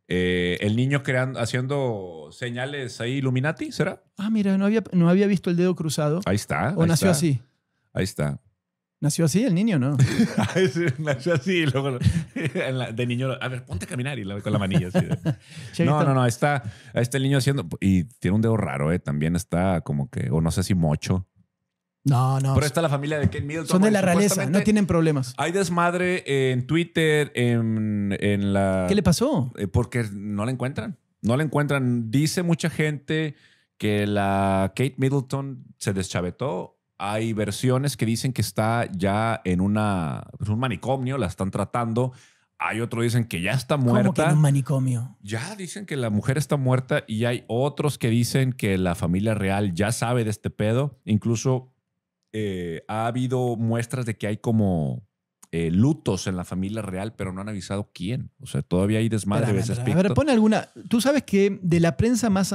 Eh, el niño creando, haciendo señales ahí, Illuminati, ¿será? Ah, mira, no había, no había visto el dedo cruzado. Ahí está. O nació así. Ahí está. Nació así el niño, ¿no? Nació así. Luego, de niño, a ver, ponte a caminar y la, con la manilla. no, no, no. Está, está el niño haciendo. Y tiene un dedo raro, ¿eh? También está como que. O no sé si mocho. No, no. Pero está la familia de Kate Middleton. Son de la realeza, no tienen problemas. Hay desmadre en Twitter, en, en la. ¿Qué le pasó? Eh, porque no la encuentran. No la encuentran. Dice mucha gente que la Kate Middleton se deschavetó hay versiones que dicen que está ya en una, pues, un manicomio, la están tratando. Hay otros dicen que ya está muerta. ¿Cómo que en un manicomio? Ya dicen que la mujer está muerta y hay otros que dicen que la familia real ya sabe de este pedo. Incluso eh, ha habido muestras de que hay como eh, lutos en la familia real, pero no han avisado quién. O sea, todavía hay desmadre de A ver, pon alguna. Tú sabes que de la prensa más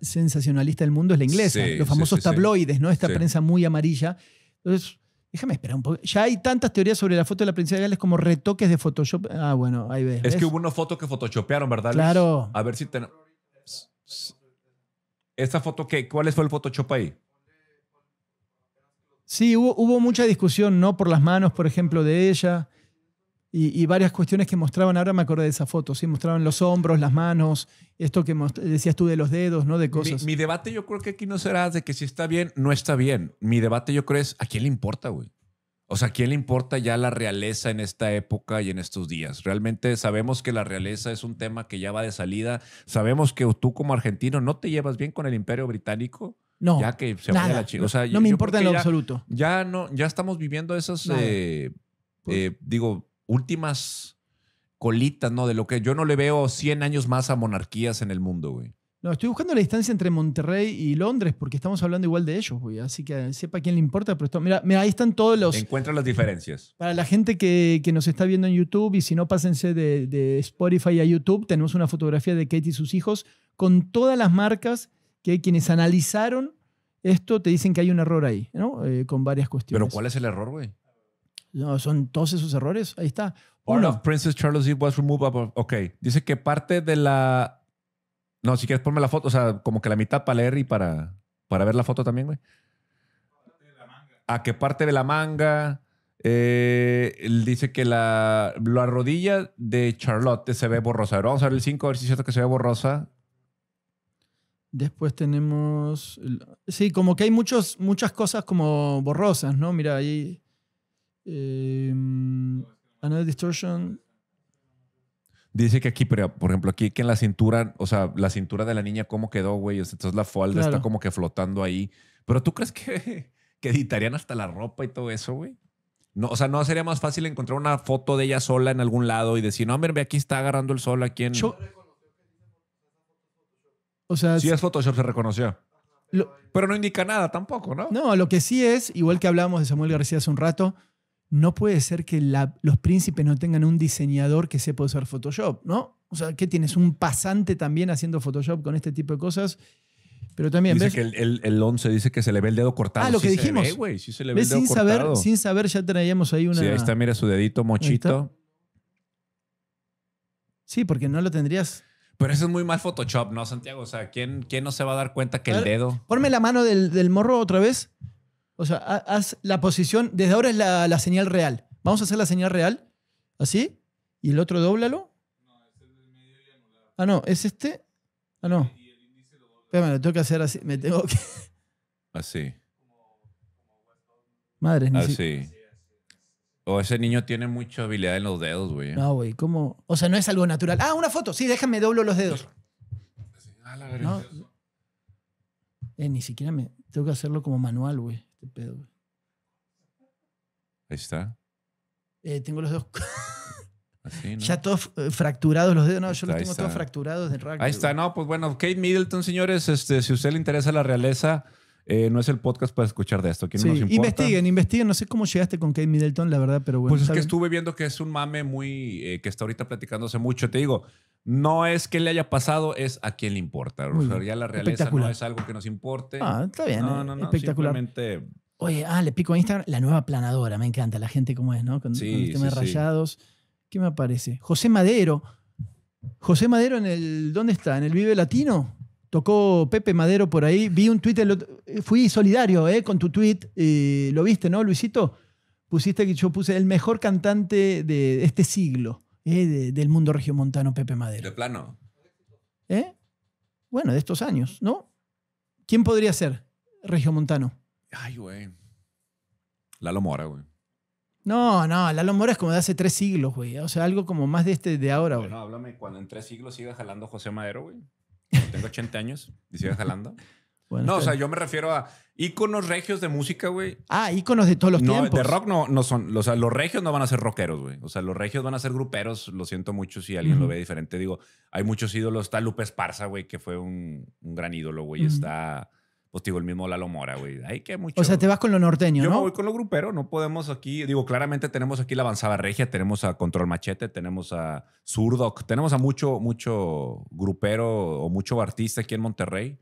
sensacionalista del mundo es la inglesa, los famosos tabloides, ¿no? Esta prensa muy amarilla. Entonces, déjame esperar un poco. Ya hay tantas teorías sobre la foto de la princesa real es como retoques de Photoshop. Ah, bueno, ahí ves. Es que hubo una foto que photoshopearon, ¿verdad? Claro. A ver si Esta foto, qué? ¿cuál fue el Photoshop ahí? Sí, hubo, mucha discusión, ¿no? Por las manos, por ejemplo, de ella. Y, varias cuestiones que mostraban, ahora me acordé de esa foto, ¿sí? Mostraban los hombros, las manos, esto que decías tú de los dedos, ¿no? De cosas. Mi, mi, debate yo creo que aquí no será de que si está bien, no está bien. Mi debate yo creo es, ¿a quién le importa, güey? O sea, ¿a quién le importa ya la realeza en esta época y en estos días? Realmente sabemos que la realeza es un tema que ya va de salida. Sabemos que tú como argentino no te llevas bien con el imperio británico no. Ya que se nada. la O no me importa en lo absoluto. Ya, no, ya estamos viviendo esas, eh, pues eh, digo, últimas colitas, ¿no? De lo que yo no le veo 100 años más a monarquías en el mundo, güey. No, estoy buscando la distancia entre Monterrey y Londres porque estamos hablando igual de ellos, güey. Así que sepa quién le importa, pero mira, ahí están todos los... Encuentra las diferencias. Para la gente que, nos está viendo en YouTube y si no, pásense de, de Spotify a YouTube. Tenemos una fotografía de Kate y sus hijos con todas las marcas que quienes analizaron esto te dicen que hay un error ahí, ¿no? Eh, con varias cuestiones. Pero ¿cuál es el error, güey? No, son todos esos errores. Ahí está. of Princess Charles Eve was removed. Ok. Dice que parte de la. No, si quieres ponme la foto, o sea, como que la mitad para leer y para, para ver la foto también, güey. A ah, que parte de la manga. Eh, él dice que la, la rodilla de Charlotte se ve borrosa. vamos a ver el 5, a ver si es cierto que se ve borrosa. Después tenemos. Sí, como que hay muchos, muchas cosas como borrosas, ¿no? Mira, ahí. Em, another Distortion. Dice que aquí, por ejemplo, aquí que en la cintura, o sea, la cintura de la niña, ¿cómo quedó, güey? Entonces la falda está como que flotando ahí. Pero tú crees que, que editarían hasta la ropa y todo eso, güey? No, o sea, ¿no sería más fácil encontrar una foto de ella sola en algún lado y decir, no, hombre, aquí está agarrando el sol aquí en si es Photoshop, se reconoció. pero no indica nada tampoco, ¿no? No, lo que sí es, igual que hablábamos de Samuel García hace un rato, no puede ser que los príncipes no tengan un diseñador que sepa usar Photoshop, ¿no? O sea, ¿qué tienes? ¿Un pasante también haciendo Photoshop con este tipo de cosas? Pero también. Dice que el, 11 dice que se le ve el dedo cortado. Ah, lo que dijimos. Se sin saber, sin saber, ya traíamos ahí una. Sí, ahí está, mira su dedito mochito. Sí, porque no lo tendrías pero eso es muy mal Photoshop, ¿no, Santiago? O sea, ¿quién, no se va a dar cuenta que el dedo. Ponme la mano del, morro otra vez. O sea, haz la posición. Desde ahora es la, señal real. Vamos a hacer la señal real. Así. Y el otro dóblalo. No, es el medio y Ah, no, es este. Ah, no. Y Espérame, lo tengo que hacer así. Me tengo que. Así. Madre, ni Así ese niño tiene mucha habilidad en los dedos, güey. No, güey, ¿cómo? O sea, no es algo natural. Ah, una foto. Sí, déjame doblo los dedos. Ah, la eh, ni siquiera me. Tengo que hacerlo como manual, güey. Este pedo, güey. Ahí está. Eh, tengo los dedos. Ya todos eh, fracturados los dedos. No, yo los tengo todos fracturados Ahí está, no, pues bueno, Kate Middleton, señores, este, si a usted le interesa la realeza, eh, no es el podcast para escuchar de esto. ¿Quién nos Investiguen, investiguen. No sé cómo llegaste con Kate Middleton, la verdad, pero bueno. Pues es que estuve viendo que es un mame muy. Eh, que está ahorita platicándose mucho. Te digo, no es que le haya pasado, es a quién le importa. ya la realeza no es algo que nos importe. Ah, está bien. No, eh, Oye, ah, le pico Instagram. La nueva planadora, me encanta. La gente como es, ¿no? Con, los temas rayados. ¿Qué me aparece? José Madero. José Madero en el. ¿Dónde está? ¿En el Vive Latino? Tocó Pepe Madero por ahí. Vi un tweet, fui solidario eh, con tu tweet. lo viste, ¿no, Luisito? Pusiste que yo puse el mejor cantante de este siglo, eh, del mundo regiomontano, Pepe Madero. De plano. ¿Eh? Bueno, de estos años, ¿no? ¿Quién podría ser regiomontano? Ay, güey. Lalo Mora, güey. No, no, Lalo Mora es como de hace tres siglos, güey. O sea, algo como más de este de ahora, güey. Bueno, háblame, cuando en tres siglos siga jalando José Madero, güey. Tengo 80 años y sigue jalando. no, o sea, yo me refiero a íconos regios de música, güey. Ah, íconos de todos los no, tiempos. De rock no, no son. O sea, los regios no van a ser rockeros, güey. O sea, los regios van a ser gruperos. Lo siento mucho si alguien lo ve diferente. Digo, hay muchos ídolos. Está Lupe Esparza, güey, que fue un, gran ídolo, güey. Está pues digo, el mismo Lalo Mora, güey. Ay, que mucho. O sea, te vas con lo norteño, ¿no? Yo voy con lo grupero, no podemos aquí, digo, claramente tenemos aquí la avanzada regia, tenemos a Control Machete, tenemos a Zurdoc, tenemos a mucho, mucho grupero o mucho artista aquí en Monterrey,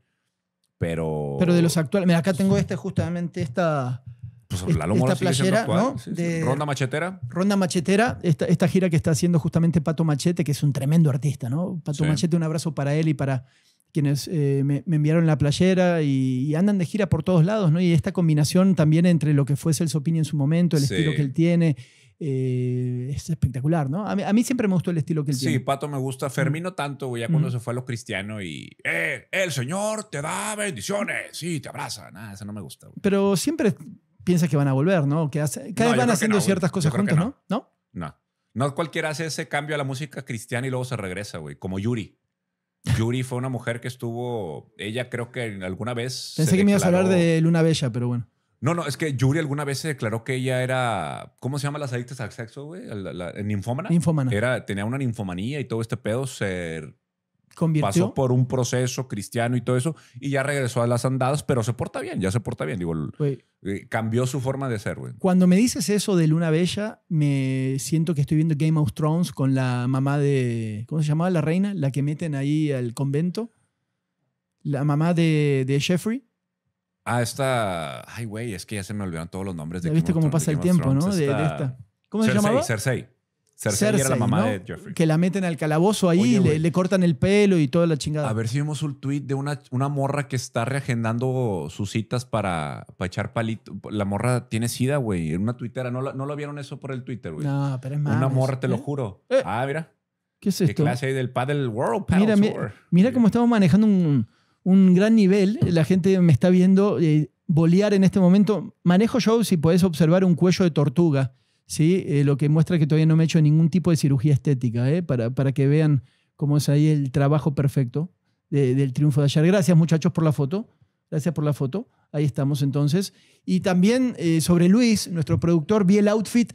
pero... Pero de los actuales, mira, acá tengo este, justamente esta... Pues Lalo Mora esta playera, ¿no? Ronda Machetera. Ronda Machetera, esta, gira que está haciendo justamente Pato Machete, que es un tremendo artista, ¿no? Pato Machete, un abrazo para él y para quienes eh, me, enviaron la playera y, andan de gira por todos lados, ¿no? Y esta combinación también entre lo que fue Celso Pini en su momento, el estilo que él tiene, eh, es espectacular, ¿no? A mí, siempre me gustó el estilo que él tiene. Sí, Pato me gusta. Fermino tanto, güey, ya cuando se fue a los cristianos y eh, el Señor te da bendiciones, sí, te abraza. Nada, eso no me gusta. Güey. Pero siempre piensas que van a volver, ¿no? Que cada vez van haciendo ciertas cosas juntos, no. ¿no? No. No. No cualquiera hace ese cambio a la música cristiana y luego se regresa, güey, como Yuri. Yuri fue una mujer que estuvo, ella creo que alguna vez... Pensé que me ibas a hablar de Luna Bella, pero bueno. No, no, es que Yuri alguna vez se declaró que ella era, ¿cómo se llama las adictas al sexo, güey? La, tenía una ninfomanía y todo este pedo. Se Pasó por un proceso cristiano y todo eso, y ya regresó a las andadas, pero se porta bien, ya se porta bien. Digo, eh, cambió su forma de ser, güey. Cuando me dices eso de Luna Bella, me siento que estoy viendo Game of Thrones con la mamá de. ¿Cómo se llamaba la reina? La que meten ahí al convento. La mamá de, Jeffrey. Ah, esta. Ay, güey, es que ya se me olvidaron todos los nombres de. ¿Ya viste cómo pasa el tiempo, no? De, ¿Cómo se llamaba? Cersei. Cersei, la mamá Que la meten al calabozo ahí, le, cortan el pelo y toda la chingada. A ver si vemos un tweet de una, una morra que está reagendando sus citas para, echar palito. La morra tiene sida, güey. En Una tuitera. ¿No, no lo vieron eso por el Twitter, güey. No, pero es Una morra, te lo ¿eh? juro. Eh. Ah, mira. ¿Qué es esto? ¿Qué clase hay del Paddle World mira, Mira cómo estamos manejando un, un, gran nivel. La gente me está viendo eh, bolear en este momento. Manejo yo, si puedes observar, un cuello de tortuga ¿sí? Eh, lo que muestra que todavía no me he hecho ningún tipo de cirugía estética, ¿eh? para, para, que vean cómo es ahí el trabajo perfecto del triunfo de ayer. Gracias muchachos por la foto, gracias por la foto, ahí estamos entonces. Y también eh, sobre Luis, nuestro productor, vi el outfit,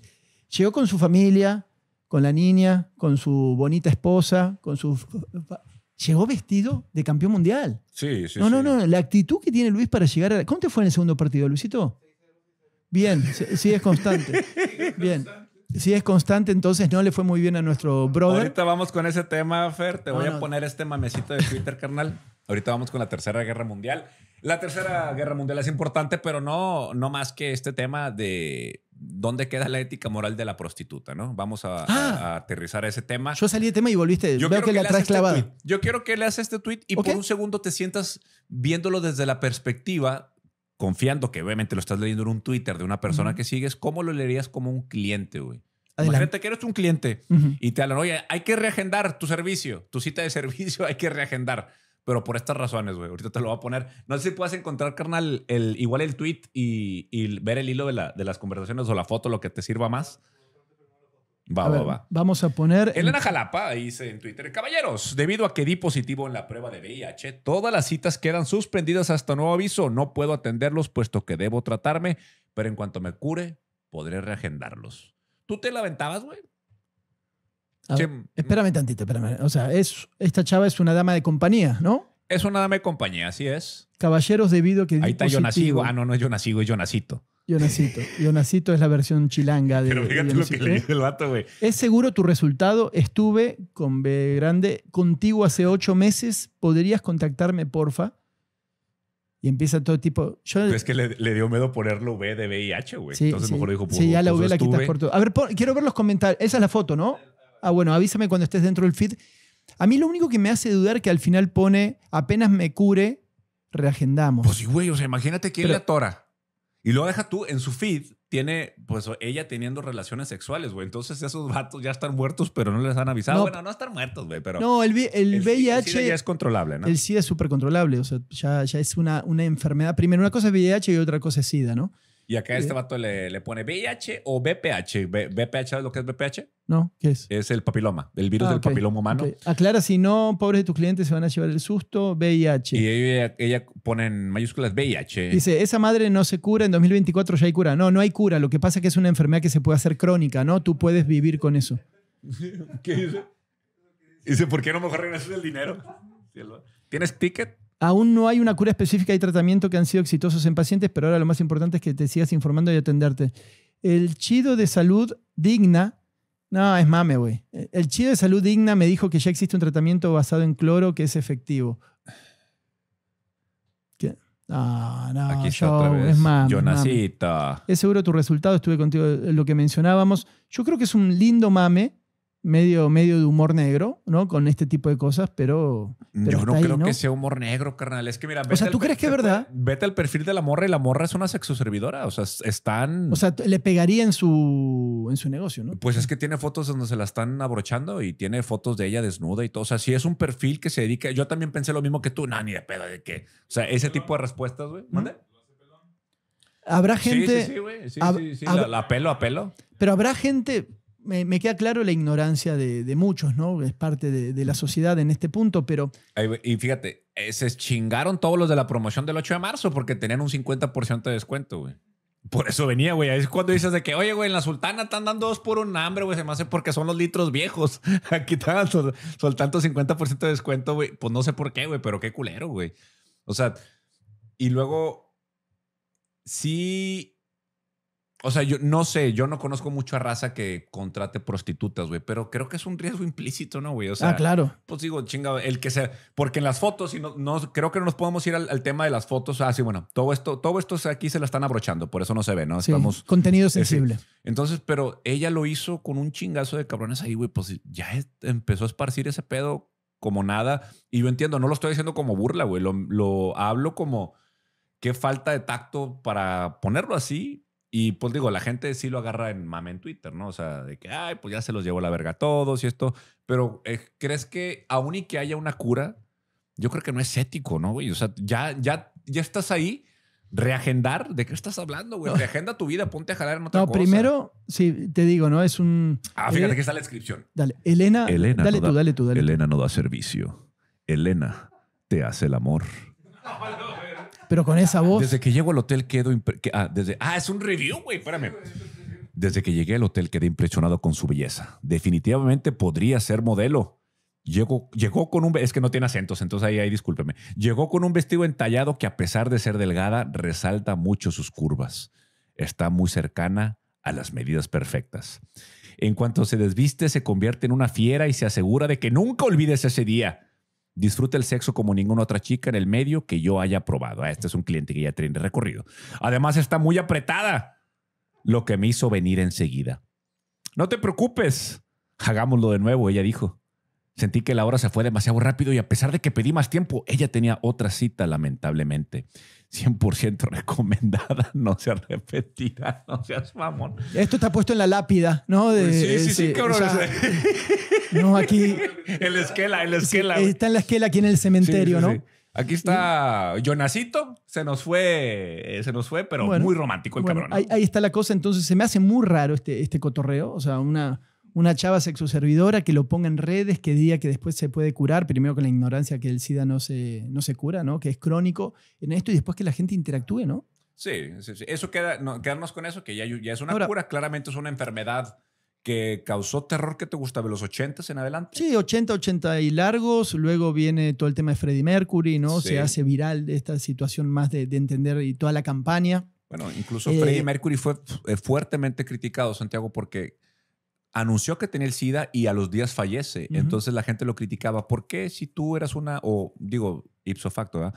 llegó con su familia, con la niña, con su bonita esposa, con su... Llegó vestido de campeón mundial. Sí, sí. No, no, no. La actitud que tiene Luis para llegar a. ¿Cómo te fue en el segundo partido, Luisito? Bien, sí es constante. Bien. Si es constante, entonces no le fue muy bien a nuestro brother. Ahorita vamos con ese tema, Fer. Te voy a poner este mamecito de Twitter, carnal. Ahorita vamos con la Tercera Guerra Mundial. La Tercera Guerra Mundial es importante, pero no, no más que este tema de dónde queda la ética moral de la prostituta, ¿no? Vamos a, a, ah. aterrizar ese tema. Yo salí de tema y volviste. Yo Veo que, le la este clavada. Yo quiero que leas este tweet y por un segundo te sientas viéndolo desde la perspectiva confiando que obviamente lo estás leyendo en un Twitter de una persona que sigues, ¿cómo lo leerías como un cliente, güey? La Imagínate que eres un cliente y te hablan, oye, hay que reagendar tu servicio, tu cita de servicio, hay que reagendar. Pero por estas razones, güey, ahorita te lo voy a poner. No sé si puedas encontrar, carnal, el, igual el tweet y, ver el hilo de, las conversaciones o la foto, lo que te sirva más. Vamos a poner. Elena Jalapa dice en Twitter: Caballeros, debido a que di positivo en la prueba de VIH, todas las citas quedan suspendidas hasta nuevo aviso. No puedo atenderlos puesto que debo tratarme, pero en cuanto me cure, podré reagendarlos. ¿Tú te lamentabas, güey? espérame tantito, espérame. O sea, es, esta chava es una dama de compañía, ¿no? Es una dama de compañía, así es. Caballeros, debido a que. Ahí está yo nacido. Ah, no, no es yo nacigo, es yo nacito. Yonacito. Yonacito es la versión chilanga de. Pero fíjate lo que le dice el vato, güey. Es seguro tu resultado. Estuve con B grande contigo hace ocho meses. ¿Podrías contactarme, porfa? Y empieza todo tipo. Yo, es que le, dio miedo ponerlo V de VIH, güey. Entonces mejor dijo, Sí, ya la V la quitas por todo. A ver, quiero ver los comentarios. Esa es la foto, ¿no? Ah, bueno, avísame cuando estés dentro del feed. A mí lo único que me hace dudar que al final pone apenas me cure, reagendamos. Pues sí, güey, o sea, imagínate quién es le atora. Y luego deja tú, en su feed tiene, pues ella teniendo relaciones sexuales, güey. Entonces esos vatos ya están muertos, pero no les han avisado. bueno, no están muertos, güey, pero... No, el, el, VIH... es controlable, ¿no? El SIDA es súper controlable, o sea, ya, ya es una, una enfermedad. Primero, una cosa es VIH y otra cosa es SIDA, ¿no? Y acá este vato le, pone VIH o BPH. ¿BPH sabes lo que es BPH? No, ¿qué es? Es el papiloma, el virus ah, del papiloma humano. Aclara, si no, pobres de tus clientes se van a llevar el susto, VIH. Y ella, ella pone en mayúsculas VIH. Dice, esa madre no se cura, en 2024 ya hay cura. No, no hay cura, lo que pasa es que es una enfermedad que se puede hacer crónica, ¿no? Tú puedes vivir con eso. ¿Qué dice? Dice, ¿por qué no mejor regresas el dinero? ¿Tienes ticket? Aún no hay una cura específica y tratamiento que han sido exitosos en pacientes, pero ahora lo más importante es que te sigas informando y atenderte. El chido de salud digna, no, es mame, güey. El chido de salud digna me dijo que ya existe un tratamiento basado en cloro que es efectivo. ¿Qué? No, no, Aquí otra vez. es mame. seguro tu resultado, estuve contigo eh, lo que mencionábamos. Yo creo que es un lindo mame medio, medio de humor negro, ¿no? Con este tipo de cosas, pero. Yo no creo que sea humor negro, carnal. Es que mira. Vete o sea, ¿tú crees que es verdad? Vete al perfil de la morra y la morra es una sexoservidora. O sea, están. O sea, le pegaría en su, en su negocio, ¿no? Pues es que tiene fotos donde se la están abrochando y tiene fotos de ella desnuda y todo. O sea, si es un perfil que se dedica. Yo también pensé lo mismo que tú. No, ni de pedo, de qué. O sea, ese tipo de respuestas, güey. ¿Mande? Habrá gente. Sí, sí, güey. Sí, sí, sí. La, pelo a pelo. Pero habrá gente me, me, queda claro la ignorancia de, de muchos, ¿no? Es parte de, de, la sociedad en este punto, pero... Y fíjate, eh, se chingaron todos los de la promoción del 8 de marzo porque tenían un 50% de descuento, güey. Por eso venía, güey. Es cuando dices de que, oye, güey, en la Sultana están dando dos por un hambre, güey. Se me hace porque son los litros viejos. Aquí están soltando 50% de descuento, güey. Pues no sé por qué, güey, pero qué culero, güey. O sea, y luego sí o sea, yo no sé, yo no conozco mucho a raza que contrate prostitutas, güey, pero creo que es un riesgo implícito, ¿no, güey? ah, claro. Pues digo, chinga, el que sea, porque en las fotos, no, no creo que no nos podemos ir al, tema de las fotos. Ah, sí, bueno, todo esto, todo esto aquí se la están abrochando, por eso no se ve, ¿no? Sí, Contenido sensible. Entonces, pero ella lo hizo con un chingazo de cabrones ahí, güey, pues ya empezó a esparcir ese pedo como nada. Y yo entiendo, no lo estoy diciendo como burla, güey, lo, lo hablo como qué falta de tacto para ponerlo así y pues digo, la gente sí lo agarra en mame en Twitter, ¿no? O sea, de que, ay, pues ya se los llevó la verga a todos y esto. Pero eh, ¿crees que aún y que haya una cura, yo creo que no es ético, ¿no, güey? O sea, ya, ya, ya estás ahí, reagendar, ¿de qué estás hablando, güey? Reagenda tu vida, ponte a jalar en otra no, primero, sí, te digo, ¿no? Es un... Ah, fíjate eh, que está la descripción. Dale, Elena, Elena dale tú, dale tú, dale Elena no da servicio. Elena te hace el amor. pero con esa voz. Desde que llego al hotel quedo. Ah, desde, ah, es un review, güey, Desde que llegué al hotel quedé impresionado con su belleza. Definitivamente podría ser modelo. Llegó, llegó con un... Es que no tiene acentos, entonces ahí, ahí discúlpeme. Llegó con un vestido entallado que a pesar de ser delgada, resalta mucho sus curvas. Está muy cercana a las medidas perfectas. En cuanto se desviste, se convierte en una fiera y se asegura de que nunca olvides ese día. Disfruta el sexo como ninguna otra chica en el medio que yo haya probado. Ah, este es un cliente que ya tiene recorrido. Además, está muy apretada, lo que me hizo venir enseguida. No te preocupes, hagámoslo de nuevo, ella dijo. Sentí que la hora se fue demasiado rápido y a pesar de que pedí más tiempo, ella tenía otra cita, lamentablemente. 100% recomendada, no se arrepentirá, no seas mamón. Esto está puesto en la lápida, ¿no? Pues sí, sí, sí, cabrón. no, aquí. El esquela, el esquela. Eh, está en la esquela aquí en el cementerio, ¿no? Aquí está Jonasito, se nos fue, eh, se nos fue, pero muy romántico el cabrón. Ahí, ahí, está la cosa, entonces se me hace muy raro este, este cotorreo, o sea, una, una chava sexoservidora que lo ponga en redes, que diga que después se puede curar, primero con la ignorancia que el SIDA no se, no se cura, ¿no? que es crónico en esto, y después que la gente interactúe, ¿no? Sí, eso queda, no, quedarnos con eso, que ya, ya es una cura, claramente es una enfermedad que causó terror que te gustaba, los 80 en adelante. Sí, 80, 80 y largos, luego viene todo el tema de Freddie Mercury, ¿no? Se hace viral esta situación más de, entender y toda la campaña. Bueno, incluso Freddie eh, Mercury fue eh, fuertemente criticado, Santiago, porque anunció que tenía el SIDA y a los días fallece. Entonces la gente lo criticaba. ¿Por qué si tú eras una, o digo, ipso facto, ¿verdad?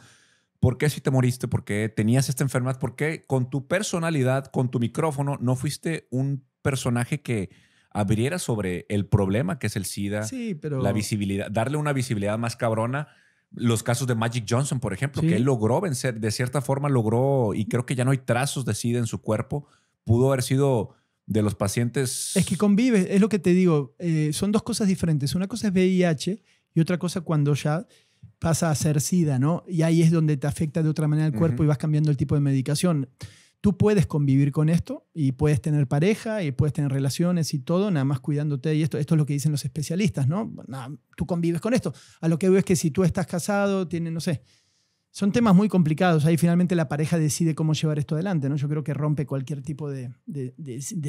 ¿Por qué si te moriste? ¿Por qué tenías esta enfermedad? ¿Por qué con tu personalidad, con tu micrófono, no fuiste un personaje que abriera sobre el problema que es el SIDA? Sí, pero... La visibilidad, darle una visibilidad más cabrona los casos de Magic Johnson, por ejemplo, que él logró vencer, de cierta forma logró, y creo que ya no hay trazos de SIDA en su cuerpo, pudo haber sido de los pacientes. Es que convive, es lo que te digo, eh, son dos cosas diferentes. Una cosa es VIH y otra cosa cuando ya pasa a ser SIDA, ¿no? Y ahí es donde te afecta de otra manera el cuerpo y vas cambiando el tipo de medicación. Tú puedes convivir con esto y puedes tener pareja y puedes tener relaciones y todo, nada más cuidándote. Y esto, esto es lo que dicen los especialistas, ¿no? tú convives con esto. A lo que veo es que si tú estás casado, tiene no sé, son temas muy complicados. Ahí finalmente la pareja decide cómo llevar esto adelante. ¿no? Yo creo que rompe cualquier tipo de,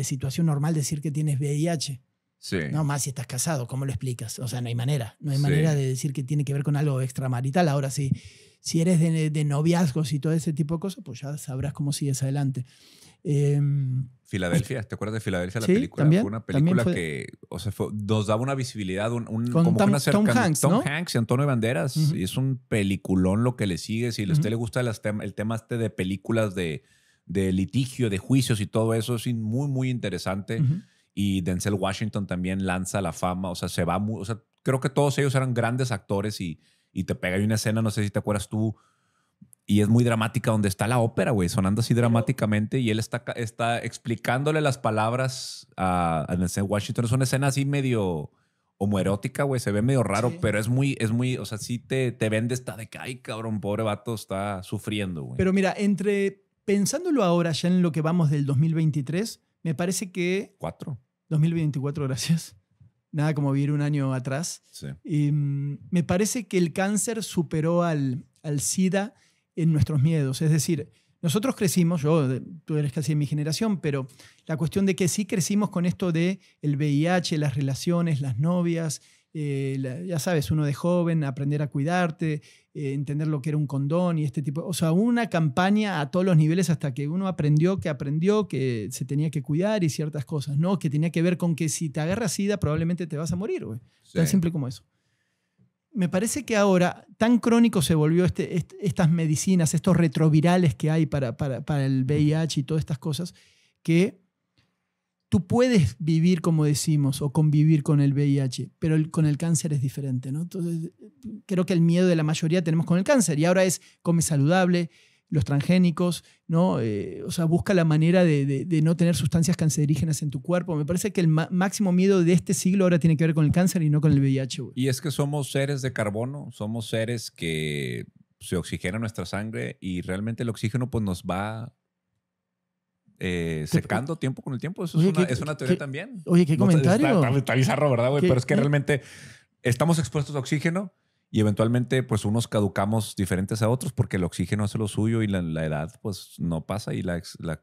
situación normal decir que tienes VIH. Sí. No más si estás casado, ¿cómo lo explicas? O sea, no hay manera. No hay manera de decir que tiene que ver con algo extramarital. Ahora sí, si eres de, noviazgos y todo ese tipo de cosas, pues ya sabrás cómo sigues adelante. Eh, Filadelfia, ¿te acuerdas de Filadelfia? La película fue una película que, o sea, nos daba una visibilidad, un, como Tom, una cercanía, Tom Hanks, Tom Hanks y Antonio Banderas. Y es un peliculón lo que le sigue. Si a usted le gusta el tema este de películas de, de, litigio, de juicios y todo eso, es muy, muy interesante. Y Denzel Washington también lanza la fama. O sea, se va o sea, creo que todos ellos eran grandes actores y, y te pega. Hay una escena, no sé si te acuerdas tú, y es muy dramática donde está la ópera, güey, sonando así dramáticamente y él está, está explicándole las palabras a, a Washington. Es una escena así medio homoerótica, güey, se ve medio raro, pero es muy, es muy, o sea, sí te, te vende esta de que, ay, cabrón, pobre vato, está sufriendo, güey. Pero mira, entre, pensándolo ahora ya en lo que vamos del 2023, me parece que... Cuatro. 2024, gracias. Nada como vivir un año atrás. Sí. Y, mm, me parece que el cáncer superó al, al SIDA en nuestros miedos. Es decir, nosotros crecimos, yo, tú eres casi de mi generación, pero la cuestión de que sí crecimos con esto de el VIH, las relaciones, las novias, eh, ya sabes, uno de joven, aprender a cuidarte, eh, entender lo que era un condón y este tipo. O sea, una campaña a todos los niveles hasta que uno aprendió que aprendió que se tenía que cuidar y ciertas cosas, ¿no? Que tenía que ver con que si te agarras sida probablemente te vas a morir, güey. Tan simple como eso me parece que ahora tan crónico se volvió este, estas medicinas, estos retrovirales que hay para, para, el VIH y todas estas cosas, que tú puedes vivir, como decimos, o convivir con el VIH, pero con el cáncer es diferente. ¿no? Entonces, creo que el miedo de la mayoría tenemos con el cáncer y ahora es come saludable, los transgénicos, ¿no? Eh, o sea, busca la manera de, no tener sustancias cancerígenas en tu cuerpo. Me parece que el máximo miedo de este siglo ahora tiene que ver con el cáncer y no con el VIH. Y es que somos seres de carbono, somos seres que se oxigena nuestra sangre y realmente el oxígeno pues nos va eh, secando tiempo con el tiempo. Eso es, una, teoría también. Oye, qué comentario. bizarro, ¿verdad, güey? Pero es que realmente estamos expuestos a oxígeno y eventualmente pues unos caducamos diferentes a otros porque el oxígeno hace lo suyo y la, edad pues no pasa y la... la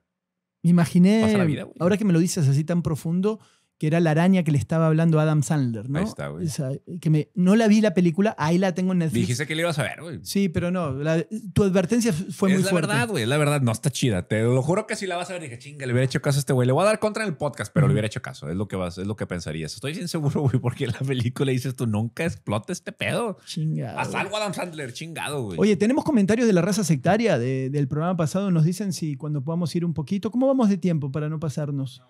Imaginé, la vida, ahora que me lo dices así tan profundo, que era la araña que le estaba hablando Adam Sandler, ¿no? Ahí está, güey. que me, no la vi la película, ahí la tengo en Netflix. Dijiste que le ibas a ver, güey. Sí, pero no, tu advertencia fue muy fuerte. Es la verdad, güey, es la verdad, no está chida. Te lo juro que si la vas a ver, dije, chinga, le hubiera hecho caso a este güey. Le voy a dar contra en el podcast, pero le hubiera hecho caso. Es lo que vas, es lo que pensarías. Estoy sin seguro, güey, porque la película dices tú, nunca explota este pedo. Chingado. Haz algo Adam Sandler, chingado, güey. Oye, tenemos comentarios de la raza sectaria del programa pasado. Nos dicen si cuando podamos ir un poquito. ¿Cómo vamos de tiempo para no pasarnos?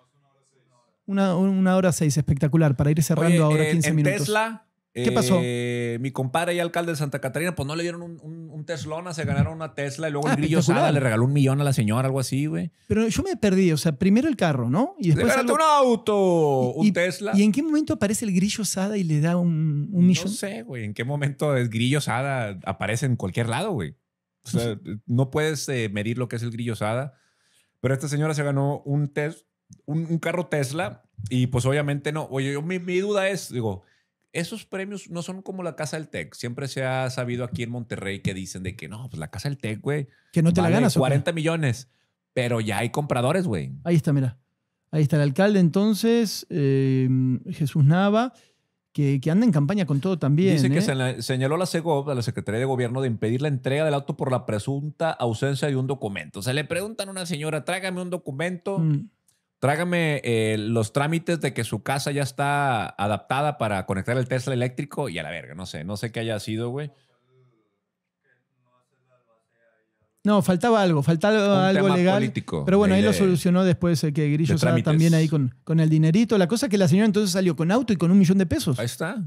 Una, una hora seis, espectacular, para ir cerrando ahora 15 en minutos. Tesla, ¿Qué pasó? Eh, mi compadre y alcalde de Santa Catarina, pues no le dieron un, un, Teslona, se ganaron una Tesla y luego el ah, grillo Sada le regaló un millón a la señora, algo así, güey. Pero yo me perdí, o sea, primero el carro, ¿no? Y después. un auto! un Tesla. ¿Y en qué momento aparece el grillo Sada y le da un, millón? No sé, güey. ¿En qué momento el grillo Sada aparece en cualquier lado, güey? O sea, no puedes eh, medir lo que es el grillo Sada. Pero esta señora se ganó un Tesla un, carro Tesla y pues obviamente no. Oye, yo, mi, duda es, digo, esos premios no son como la Casa del Tec. Siempre se ha sabido aquí en Monterrey que dicen de que no, pues la Casa del Tec, güey. Que no te la ganas. 40 millones, pero ya hay compradores, güey. Ahí está, mira. Ahí está el alcalde entonces, eh, Jesús Nava. Que, anda en campaña con todo también. Dice que ¿eh? señaló la Segob la Secretaría de Gobierno, de impedir la entrega del auto por la presunta ausencia de un documento. O sea, le preguntan a una señora, tráigame un documento. Mm trágame eh, los trámites de que su casa ya está adaptada para conectar el Tesla eléctrico y a la verga, no sé, no sé qué haya sido, güey. No, faltaba algo, faltaba algo legal. pero bueno, ahí lo solucionó después eh, que Grillo estaba también ahí con, con el dinerito. La cosa es que la señora entonces salió con auto y con un millón de pesos. Ahí está.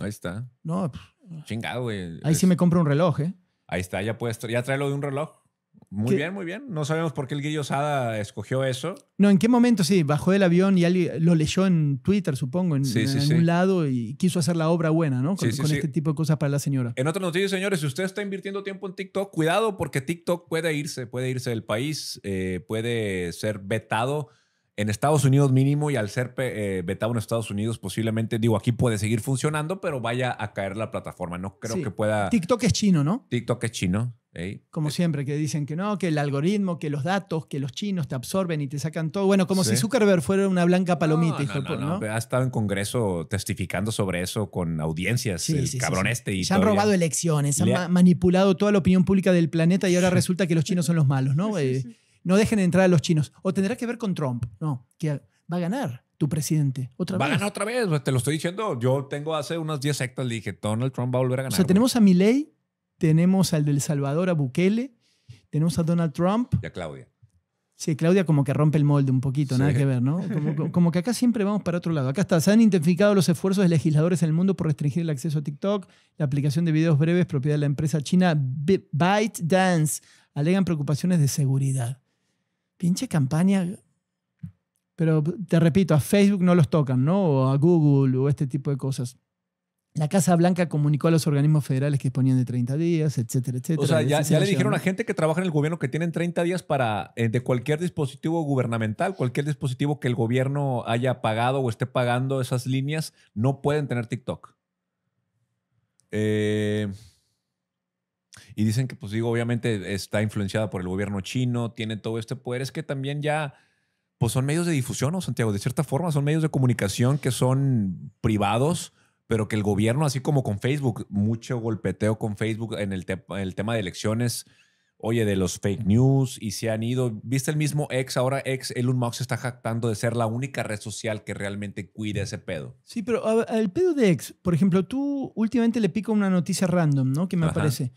ahí está. No, pues, chingado, güey. Ahí sí me compro un reloj, ¿eh? Ahí está, ya puedes, ya de un reloj. Muy bien, muy bien. No sabemos por qué el Guillo Sada escogió eso. No, ¿en qué momento? Sí, bajó del avión y alguien lo leyó en Twitter, supongo, en, algún lado y quiso hacer la obra buena, ¿no? Con, este tipo de cosas para la señora. En otras noticias, señores, si usted está invirtiendo tiempo en TikTok, cuidado porque TikTok puede irse, puede irse del país, eh, puede ser vetado en Estados Unidos mínimo y al ser eh, vetado en Estados Unidos posiblemente, digo, aquí puede seguir funcionando, pero vaya a caer la plataforma. No creo que pueda... TikTok es chino, ¿no? TikTok es chino. ¿eh? Como eh, siempre, que dicen que no, que el algoritmo, que los datos, que los chinos te absorben y te sacan todo. Bueno, como si Zuckerberg fuera una blanca palomita. ha estado en Congreso testificando sobre eso con audiencias, sí, el este. se han robado elecciones, han manipulado toda la opinión pública del planeta y ahora resulta que los chinos son los malos, ¿no? Eh, no dejen entrar a los chinos. O tendrá que ver con Trump, ¿no? Que va a ganar tu presidente. ¿Otra va a ganar otra vez, te lo estoy diciendo. Yo tengo hace unas 10 hectas, dije, Donald Trump va a volver a ganar. O sea, tenemos a Milley tenemos al del Salvador, a Bukele, tenemos a Donald Trump. Y a Claudia. Sí, Claudia como que rompe el molde un poquito, nada que ver, ¿no? Como, que acá siempre vamos para otro lado. Acá está, se han identificado los esfuerzos de legisladores en el mundo por restringir el acceso a TikTok, la aplicación de videos breves propiedad de la empresa china ByteDance. Alegan preocupaciones de seguridad. Pinche campaña. Pero te repito, a Facebook no los tocan, ¿no? O a Google o este tipo de cosas. La Casa Blanca comunicó a los organismos federales que disponían de 30 días, etcétera, etcétera. O sea, ya, le dijeron a gente que trabaja en el gobierno que tienen 30 días para, eh, de cualquier dispositivo gubernamental, cualquier dispositivo que el gobierno haya pagado o esté pagando esas líneas, no pueden tener TikTok. Eh, y dicen que, pues digo, obviamente está influenciada por el gobierno chino, tiene todo este poder. Es que también ya, pues son medios de difusión, ¿no, Santiago? De cierta forma, son medios de comunicación que son privados pero que el gobierno, así como con Facebook, mucho golpeteo con Facebook en el, el tema de elecciones, oye, de los fake news y se han ido. ¿Viste el mismo ex? Ahora ex, Elon Musk está jactando de ser la única red social que realmente cuida ese pedo. Sí, pero el pedo de ex, por ejemplo, tú últimamente le pico una noticia random, ¿no? Que me aparece.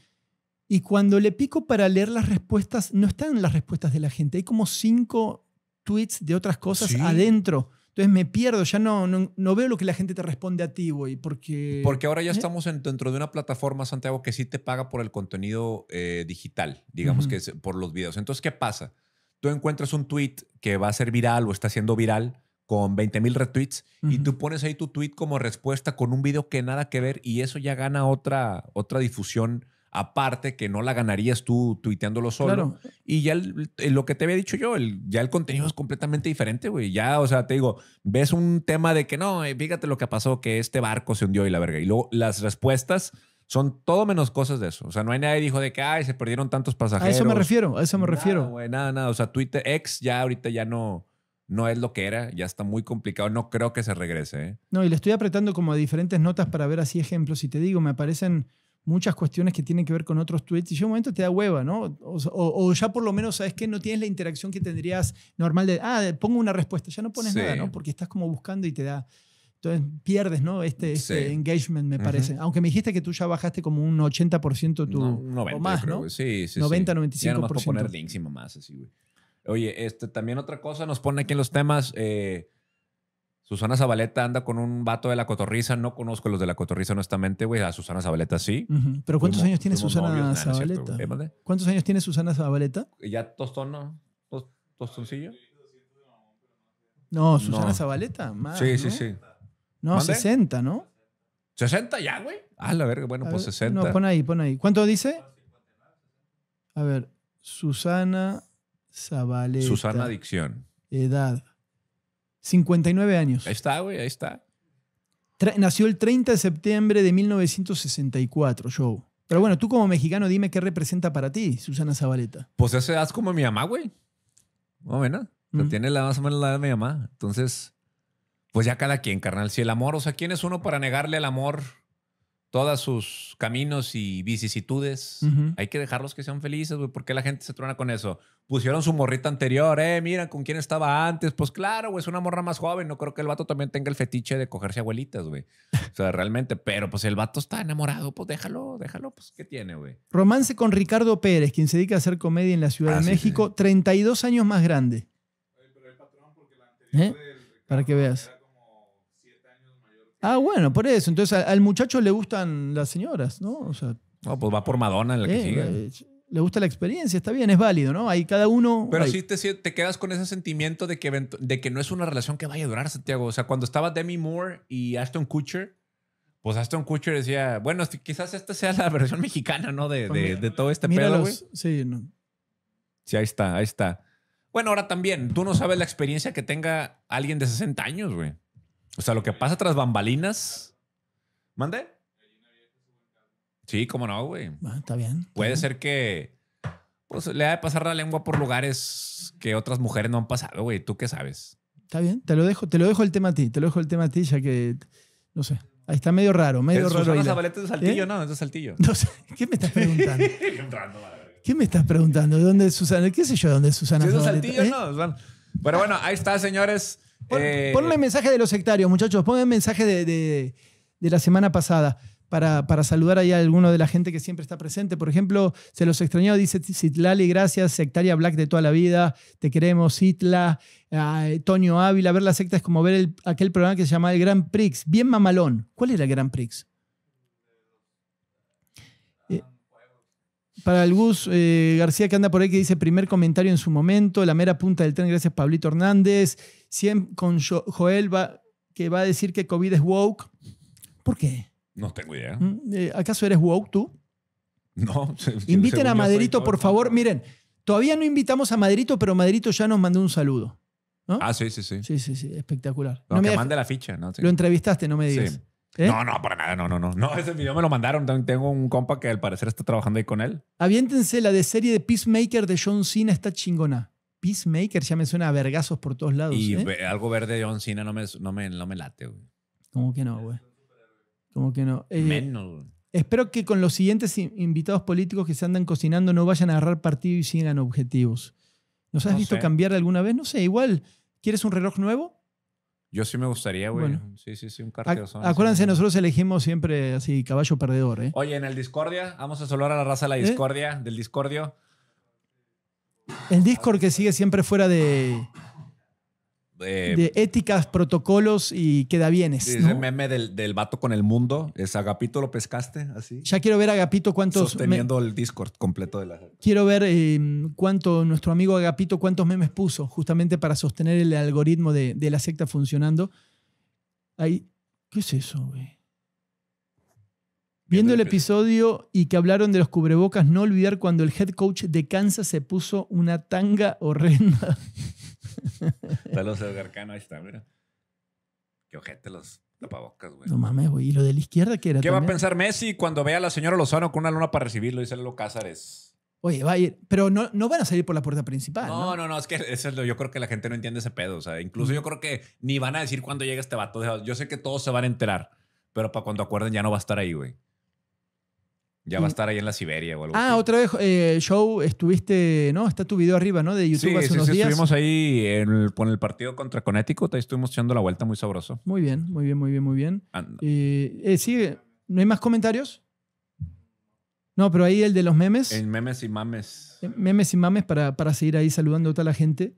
Y cuando le pico para leer las respuestas, no están las respuestas de la gente. Hay como cinco tweets de otras cosas adentro. Entonces me pierdo, ya no, no, veo lo que la gente te responde a ti, güey, porque... Porque ahora ya ¿eh? estamos dentro de una plataforma, Santiago, que sí te paga por el contenido eh, digital, digamos que es por los videos. Entonces, ¿qué pasa? Tú encuentras un tweet que va a ser viral o está siendo viral con 20 mil retweets y tú pones ahí tu tweet como respuesta con un video que nada que ver y eso ya gana otra, otra difusión aparte que no la ganarías tú tuiteándolo solo. Y ya eh, lo que te había dicho yo, el, ya el contenido es completamente diferente, güey. Ya, o sea, te digo, ves un tema de que no, eh, fíjate lo que pasó, que este barco se hundió y la verga. Y luego las respuestas son todo menos cosas de eso. O sea, no hay nadie dijo de que, ay, se perdieron tantos pasajeros. A eso me refiero, a eso me refiero. güey nada, nada. O sea, Twitter ex ya ahorita ya no, no es lo que era, ya está muy complicado, no creo que se regrese. ¿eh? No, y le estoy apretando como a diferentes notas para ver así ejemplos. Y te digo, me aparecen muchas cuestiones que tienen que ver con otros tweets y llega un momento te da hueva, ¿no? O, ya por lo menos sabes que no tienes la interacción que tendrías normal de, ah, pongo una respuesta, ya no pones nada, ¿no? Porque estás como buscando y te da... Entonces pierdes, ¿no? Este, este engagement, me parece. Aunque me dijiste que tú ya bajaste como un 80% tu... 90, ¿no? Sí, sí, 90, 95%. Ya poner links y Oye, este, también otra cosa nos pone aquí en los temas... Eh, Susana Zabaleta anda con un vato de la cotorriza. No conozco los de la cotorriza, honestamente, güey. A Susana Zabaleta sí. Pero ¿Eh, ¿cuántos años tiene Susana Zabaleta? ¿Cuántos años tiene Susana Zabaleta? Ya tostón, ¿no? tostoncillo. No, Susana Zabaleta, más. Sí, sí, sí. No, 60, ¿no? 60 ya, güey. Ah, la verga, bueno, pues 60. No, pon ahí, pon ahí. ¿Cuánto dice? A ver, Susana Zabaleta. Susana Adicción. Edad. 59 años. Ahí está, güey, ahí está. nació el 30 de septiembre de 1964, show. Pero bueno, tú como mexicano, dime qué representa para ti Susana Zabaleta. Pues esa edad es como mi mamá, güey. no o mm. Tiene la, más o menos la edad de mi mamá. Entonces, pues ya cada quien, carnal. Si el amor, o sea, ¿quién es uno para negarle el amor todas sus caminos y vicisitudes. Hay que dejarlos que sean felices, güey. ¿Por qué la gente se truena con eso? Pusieron su morrita anterior, eh, mira con quién estaba antes. Pues claro, güey, es una morra más joven. No creo que el vato también tenga el fetiche de cogerse abuelitas, güey. O sea, realmente. Pero pues el vato está enamorado, pues déjalo, déjalo, pues ¿qué tiene, güey? Romance con Ricardo Pérez, quien se dedica a hacer comedia en la Ciudad ah, de México, 32 años más grande. Pero el patrón, la ¿Eh? Para que veas. Ah, bueno, por eso. Entonces al muchacho le gustan las señoras, ¿no? O sea, no, pues va por Madonna en la que eh, sigue. Eh, le gusta la experiencia, está bien, es válido, ¿no? Ahí cada uno. Pero sí te, quedas con ese sentimiento de que, no es una relación que vaya a durar, Santiago. O sea, cuando estaba Demi Moore y Ashton Kutcher, pues Ashton Kutcher decía, bueno, este, quizás esta sea la versión mexicana, ¿no? De, todo este pedo, güey. Sí, Sí, ahí está, ahí está. Bueno, ahora también, tú no sabes la experiencia que tenga alguien de 60 años, güey. O sea, lo que pasa tras bambalinas. ¿Mande? Sí, cómo no, güey. está bien. Puede ser que pues, le ha de pasar la lengua por lugares que otras mujeres no han pasado, güey. ¿Tú qué sabes? Está bien, te lo dejo, te lo dejo el tema a ti, te lo dejo el tema a ti, ya que no sé. Ahí está medio raro, medio ¿Es raro. ¿Es de Saltillo? ¿Eh? No, es de Saltillo. No ¿qué me estás preguntando? ¿Qué me estás preguntando? ¿De dónde es Susana? ¿Qué sé yo dónde es Susana? ¿Es de Saltillo? ¿Eh? No, Pero bueno, ahí está, señores. Pon, el eh, mensaje de los sectarios, muchachos. Pongan mensaje de, de, la semana pasada para, para saludar ahí a alguno de la gente que siempre está presente. Por ejemplo, se los extrañó, dice Citlali, gracias, sectaria Black de toda la vida, te queremos, Citla, Tonio eh, Toño Ávila. Ver la secta es como ver aquel programa que se llama El Gran Prix, bien mamalón. ¿Cuál era el Gran Prix? para el Gus eh, García que anda por ahí que dice primer comentario en su momento, la mera punta del tren, gracias Pablito Hernández. con Joel que va a decir que COVID es woke. ¿Por qué? No tengo idea. ¿Mm? Eh, ¿Acaso eres woke tú? No. Inviten a Maderito, por favor. Miren, todavía no invitamos a Maderito, pero Maderito ya nos mandó un saludo. Ah, sí, sí, sí. Sí, sí, sí, espectacular. No, me la ficha. Lo entrevistaste, no me digas. ¿Eh? No, no, para nada, no, no, no. No, ese video me lo mandaron. tengo un compa que al parecer está trabajando ahí con él. Aviéntense la de serie de Peacemaker de John Cena, está chingona. Peacemaker ya me suena a vergazos por todos lados. Y ¿eh? algo verde de John Cena no me, no me, late, güey. ¿Cómo que no, güey? ¿Cómo que no? Eh, espero que con los siguientes invitados políticos que se andan cocinando no vayan a agarrar partido y sigan objetivos. ¿Nos has visto cambiar alguna vez? No sé, igual. ¿Quieres un reloj nuevo? Yo sí me gustaría, güey. sí, sí, sí, un carteloso. Acuérdense, nosotros elegimos siempre así caballo perdedor, ¿eh? Oye, en el Discordia, vamos a saludar a la raza de la ¿Eh? Discordia, del Discordio. El Discord que sigue siempre fuera de, eh, de éticas, protocolos y queda bienes. Es ¿no? meme del, del, vato con el mundo. Es Agapito lo pescaste así. Ya quiero ver Agapito cuántos. Sosteniendo el Discord completo de la. Quiero ver em, cuánto nuestro amigo Agapito cuántos memes puso justamente para sostener el algoritmo de, de la secta funcionando. Ahí. ¿Qué es eso, güey? Viendo el episodio y que hablaron de los cubrebocas, no olvidar cuando el head coach de Kansas se puso una tanga horrenda. Saludos a ahí está, mira. Qué ojete los tapabocas, güey. No mames, güey. ¿Y lo de la izquierda que era? ¿Qué va a pensar Messi cuando vea a la señora Lozano con una luna para recibirlo? Dice Lalo Cázares. Oye, va a ir. Pero no, no van a salir por la puerta principal. No, no, no. es que eso yo creo que la gente no entiende ese pedo. O sea, incluso yo creo que ni van a decir cuándo llega este vato. yo sé que todos se van a enterar. Pero para cuando acuerden ya no va a estar ahí, güey. Ya va a mm. estar ahí en la Siberia o algo Ah, otra vez, eh, show, estuviste, ¿no? Está tu video arriba, ¿no? De YouTube hace sí, unos sí, días. estuvimos ahí en el, partido contra Connecticut, ahí estuvimos echando la vuelta muy sabroso. Muy bien, muy bien, muy bien, muy bien. Eh, eh, sigue, ¿no hay más comentarios? No, pero ahí el de los memes. En memes y mames. Eh, memes y mames para, para seguir ahí saludando a toda la gente.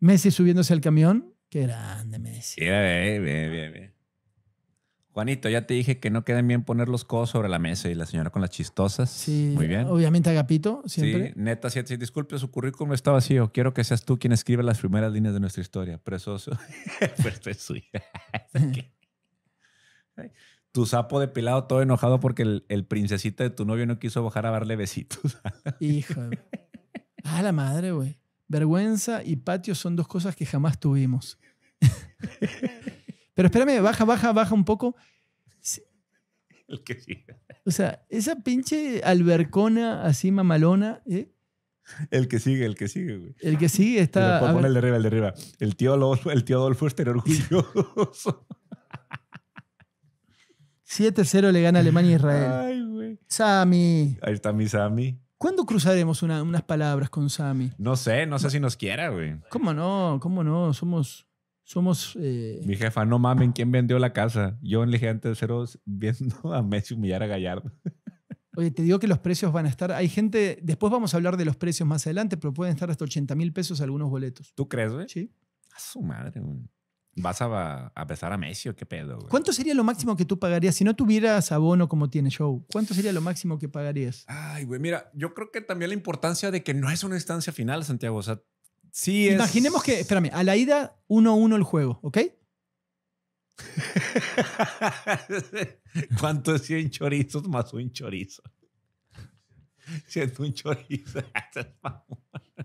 Messi subiéndose al camión. Qué grande, Messi. Bien, bien, bien, bien. Juanito, ya te dije que no queden bien poner los codos sobre la mesa y la señora con las chistosas. Sí, muy bien. Obviamente Agapito, siempre. Sí, neta, siete, sí, disculpe, su currículum está vacío. Quiero que seas tú quien escribe las primeras líneas de nuestra historia. Presoso. es tu sapo depilado todo enojado porque el, el, princesita de tu novio no quiso bajar a darle besitos. Hijo. A la madre, güey. Vergüenza y patio son dos cosas que jamás tuvimos. Pero espérame, baja, baja, baja un poco. El que siga. O sea, esa pinche albercona así mamalona. ¿eh? El que sigue, el que sigue, güey. El que sigue está. el de arriba, el de arriba. El tío Adolfo, el tío orgulloso. 7-0 le gana Alemania a e Israel. Ay, güey. Sami. Ahí está mi Sami. ¿Cuándo cruzaremos unas palabras con Sami? No sé, no sé si nos quiera, güey. ¿Cómo no? ¿Cómo no? Somos somos... Eh, Mi jefa, no mamen, ¿quién vendió la casa? Yo en de Ceros viendo a Messi humillar a Gallardo. Oye, te digo que los precios van a estar. Hay gente, después vamos a hablar de los precios más adelante, pero pueden estar hasta 80 mil pesos algunos boletos. ¿Tú crees, güey? Sí. A su madre, güey. ¿Vas a, a pesar a Messi o qué pedo? Güey? ¿Cuánto sería lo máximo que tú pagarías si no tuvieras abono como tiene Show? ¿Cuánto sería lo máximo que pagarías? Ay, güey, mira, yo creo que también la importancia de que no es una instancia final, Santiago. O sea, Imaginemos que, espérame, a la ida 1-1 el juego, ¿ok? ¿Cuánto es 100 chorizos más un chorizo? Siento un chorizo.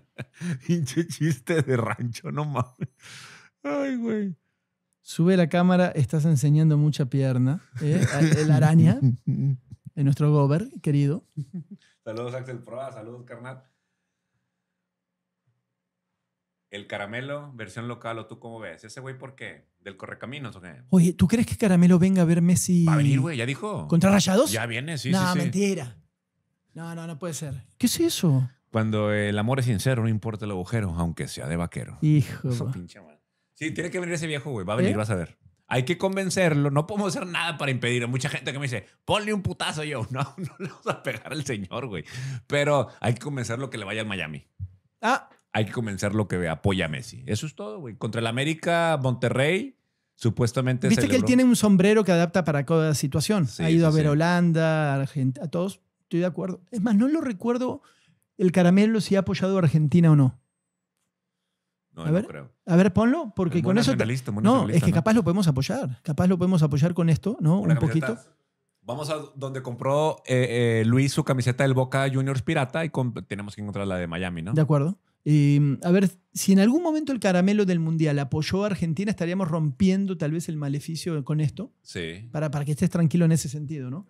Pinche chiste de rancho, no mames. Ay, güey. Sube la cámara, estás enseñando mucha pierna. ¿eh? el araña, en nuestro gober, querido. Saludos, Axel Proa, saludos, carnal. El Caramelo, versión local, ¿o tú cómo ves? ¿Ese güey por qué? ¿Del Correcaminos o qué? Oye, ¿tú crees que Caramelo venga a ver Messi? Va a venir, güey, ya dijo. ¿Contra Rayados? Ya viene, sí, no, sí. No, mentira. No, no, no puede ser. ¿Qué es eso? Cuando el amor es sincero, no importa el agujero, aunque sea de vaquero. Hijo. Eso pinche Sí, tiene que venir ese viejo, güey. Va a venir, ¿Eh? vas a ver. Hay que convencerlo. No podemos hacer nada para impedirlo. Mucha gente que me dice, ponle un putazo yo. No, no le vamos a pegar al señor, güey. Pero hay que convencerlo que le vaya al Miami. Ah, hay que convencer lo que apoya a Messi. Eso es todo, güey. Contra el América, Monterrey, supuestamente. Viste que él tiene un sombrero que adapta para cada situación. ha ido a ver Holanda, Argentina, a todos. Estoy de acuerdo. Es más, no lo recuerdo el caramelo si ha apoyado a Argentina o no. No, a ver, creo. A ver, ponlo, porque con eso. no, es que capaz lo podemos apoyar. Capaz lo podemos apoyar con esto, ¿no? un poquito. Vamos a donde compró eh, eh, Luis su camiseta del Boca Juniors Pirata y tenemos que encontrar la de Miami, ¿no? De acuerdo. Eh, a ver, si en algún momento el caramelo del Mundial apoyó a Argentina, estaríamos rompiendo tal vez el maleficio con esto. Sí. Para, para que estés tranquilo en ese sentido, ¿no?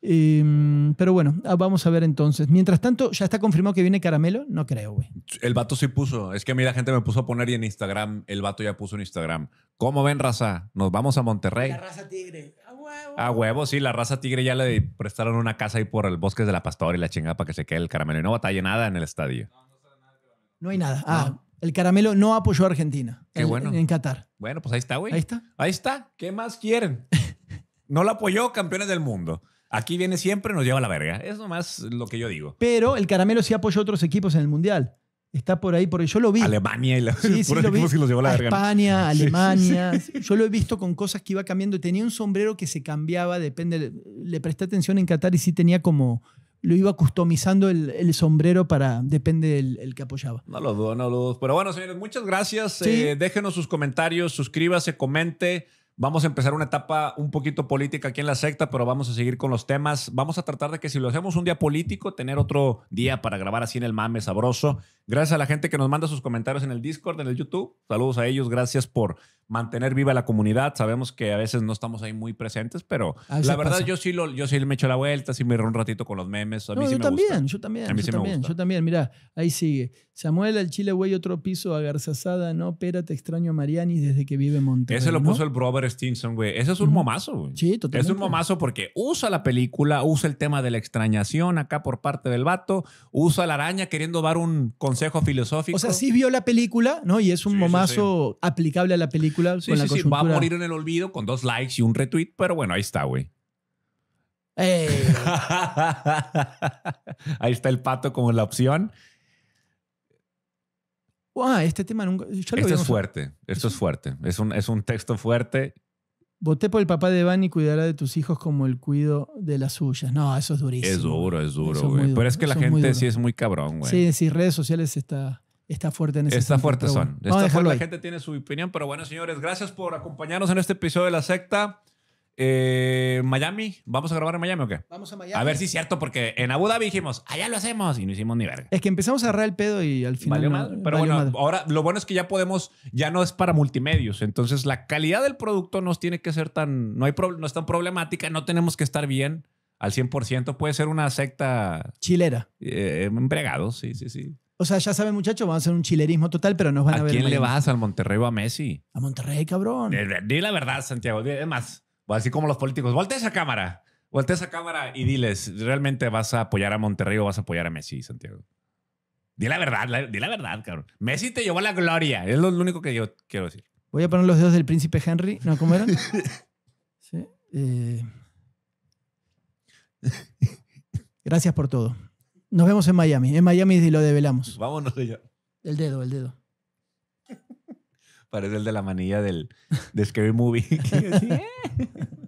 Em, pero bueno, ah, vamos a ver entonces. Mientras tanto, ¿ya está confirmado que viene Caramelo? No creo, güey. El vato sí puso. Es que a mí la gente me puso a poner y en Instagram, el vato ya puso en Instagram. ¿Cómo ven, raza? Nos vamos a Monterrey. La raza tigre. A huevo. A huevo, sí, la raza tigre ya le prestaron una casa ahí por el bosque de la pastora y la chingada para que se quede el caramelo. Y no batalle nada en el estadio. No hay nada. Ah, el caramelo no apoyó a Argentina Qué en, bueno. en, Qatar. Bueno, pues ahí está, güey. Ahí está. Ahí está. ¿Qué más quieren? no lo apoyó, campeones del mundo. Aquí viene siempre, nos lleva a la verga. Es nomás lo que yo digo. Pero el caramelo sí apoyó a otros equipos en el Mundial. Está por ahí, por Yo lo vi. Alemania y la, sí, sí, lo Los llevó la verga. España, Alemania. yo lo he visto con cosas que iba cambiando. Tenía un sombrero que se cambiaba, depende. Le presté atención en Qatar y sí tenía como lo iba customizando el, sombrero para, depende del el que apoyaba. No lo dudo, no lo dudo. Pero bueno, señores, muchas gracias. Eh, déjenos sus comentarios, suscríbase, comente. Vamos a empezar una etapa un poquito política aquí en la secta, pero vamos a seguir con los temas. Vamos a tratar de que si lo hacemos un día político, tener otro día para grabar así en el mame sabroso. Gracias a la gente que nos manda sus comentarios en el Discord, en el YouTube. Saludos a ellos. Gracias por mantener viva la comunidad. Sabemos que a veces no estamos ahí muy presentes, pero ah, la verdad yo sí, lo, yo sí me echo la vuelta, sí me un ratito con los memes. A mí sí me también, gusta. yo también, yo también, yo también. Mira, ahí sigue. Samuel al Chile, güey, otro piso, agarzazada, no, pera, te extraño a Mariani desde que vive en Monterrey. Ese lo puso el brother Stinson, güey. Ese es un momazo, güey. Sí, totalmente. Es un momazo porque usa la película, usa el tema de la extrañación acá por parte del vato, usa la araña queriendo dar un consejo filosófico. O sea, sí vio la película, ¿no? Y es un momazo aplicable a la película. va a morir en el olvido con dos likes y un retweet, pero bueno, ahí está, güey. Eh. Ahí está el pato como la opción. Ah, este tema nunca... esto es fuerte, esto es fuerte. Es un, es un texto fuerte. Voté por el papá de Van y cuidará de tus hijos como el cuido de las suyas. No, eso es durísimo. Es duro, es duro, güey. Pero es que la gente sí es muy cabrón, güey. Sí, sí, redes sociales está... Está fuerte en ese Está fuerte son. Está fuerte. La gente tiene su opinión, pero bueno, señores, gracias por acompañarnos en este episodio de La Secta. Eh, Miami, ¿vamos a grabar en Miami o qué? Vamos a Miami. A ver si es cierto, porque en Abu Dhabi dijimos, allá lo hacemos y no hicimos ni verga. Es que empezamos a agarrar el pedo y al final. Pero bueno, ahora lo bueno es que ya podemos, ya no es para multimedios. Entonces la calidad del producto no tiene que ser tan, no, hay no es tan problemática, no tenemos que estar bien al 100%. Puede ser una secta. Chilera. Eh, embregado, sí, sí, sí. O sea, ya saben, muchachos, Vamos a hacer un chilerismo total, pero no van a, ver. ¿A quién le vas? ¿Al Monterrey o a Messi? A Monterrey, cabrón. Eh, Dile la verdad, Santiago. Es más, así como los políticos, voltea esa cámara, voltea esa cámara y diles, ¿realmente vas a apoyar a Monterrey o vas a apoyar a Messi, Santiago? Di la verdad, di la verdad, cabrón. Messi te llevó la gloria. Es lo, único que yo quiero decir. Voy a poner los dedos del príncipe Henry. ¿No? ¿Cómo eran? sí. Eh. Gracias por todo. Nos vemos en Miami. En Miami lo develamos. Vámonos ya. El dedo, el dedo. Parece el de la manilla del, de Scary Movie.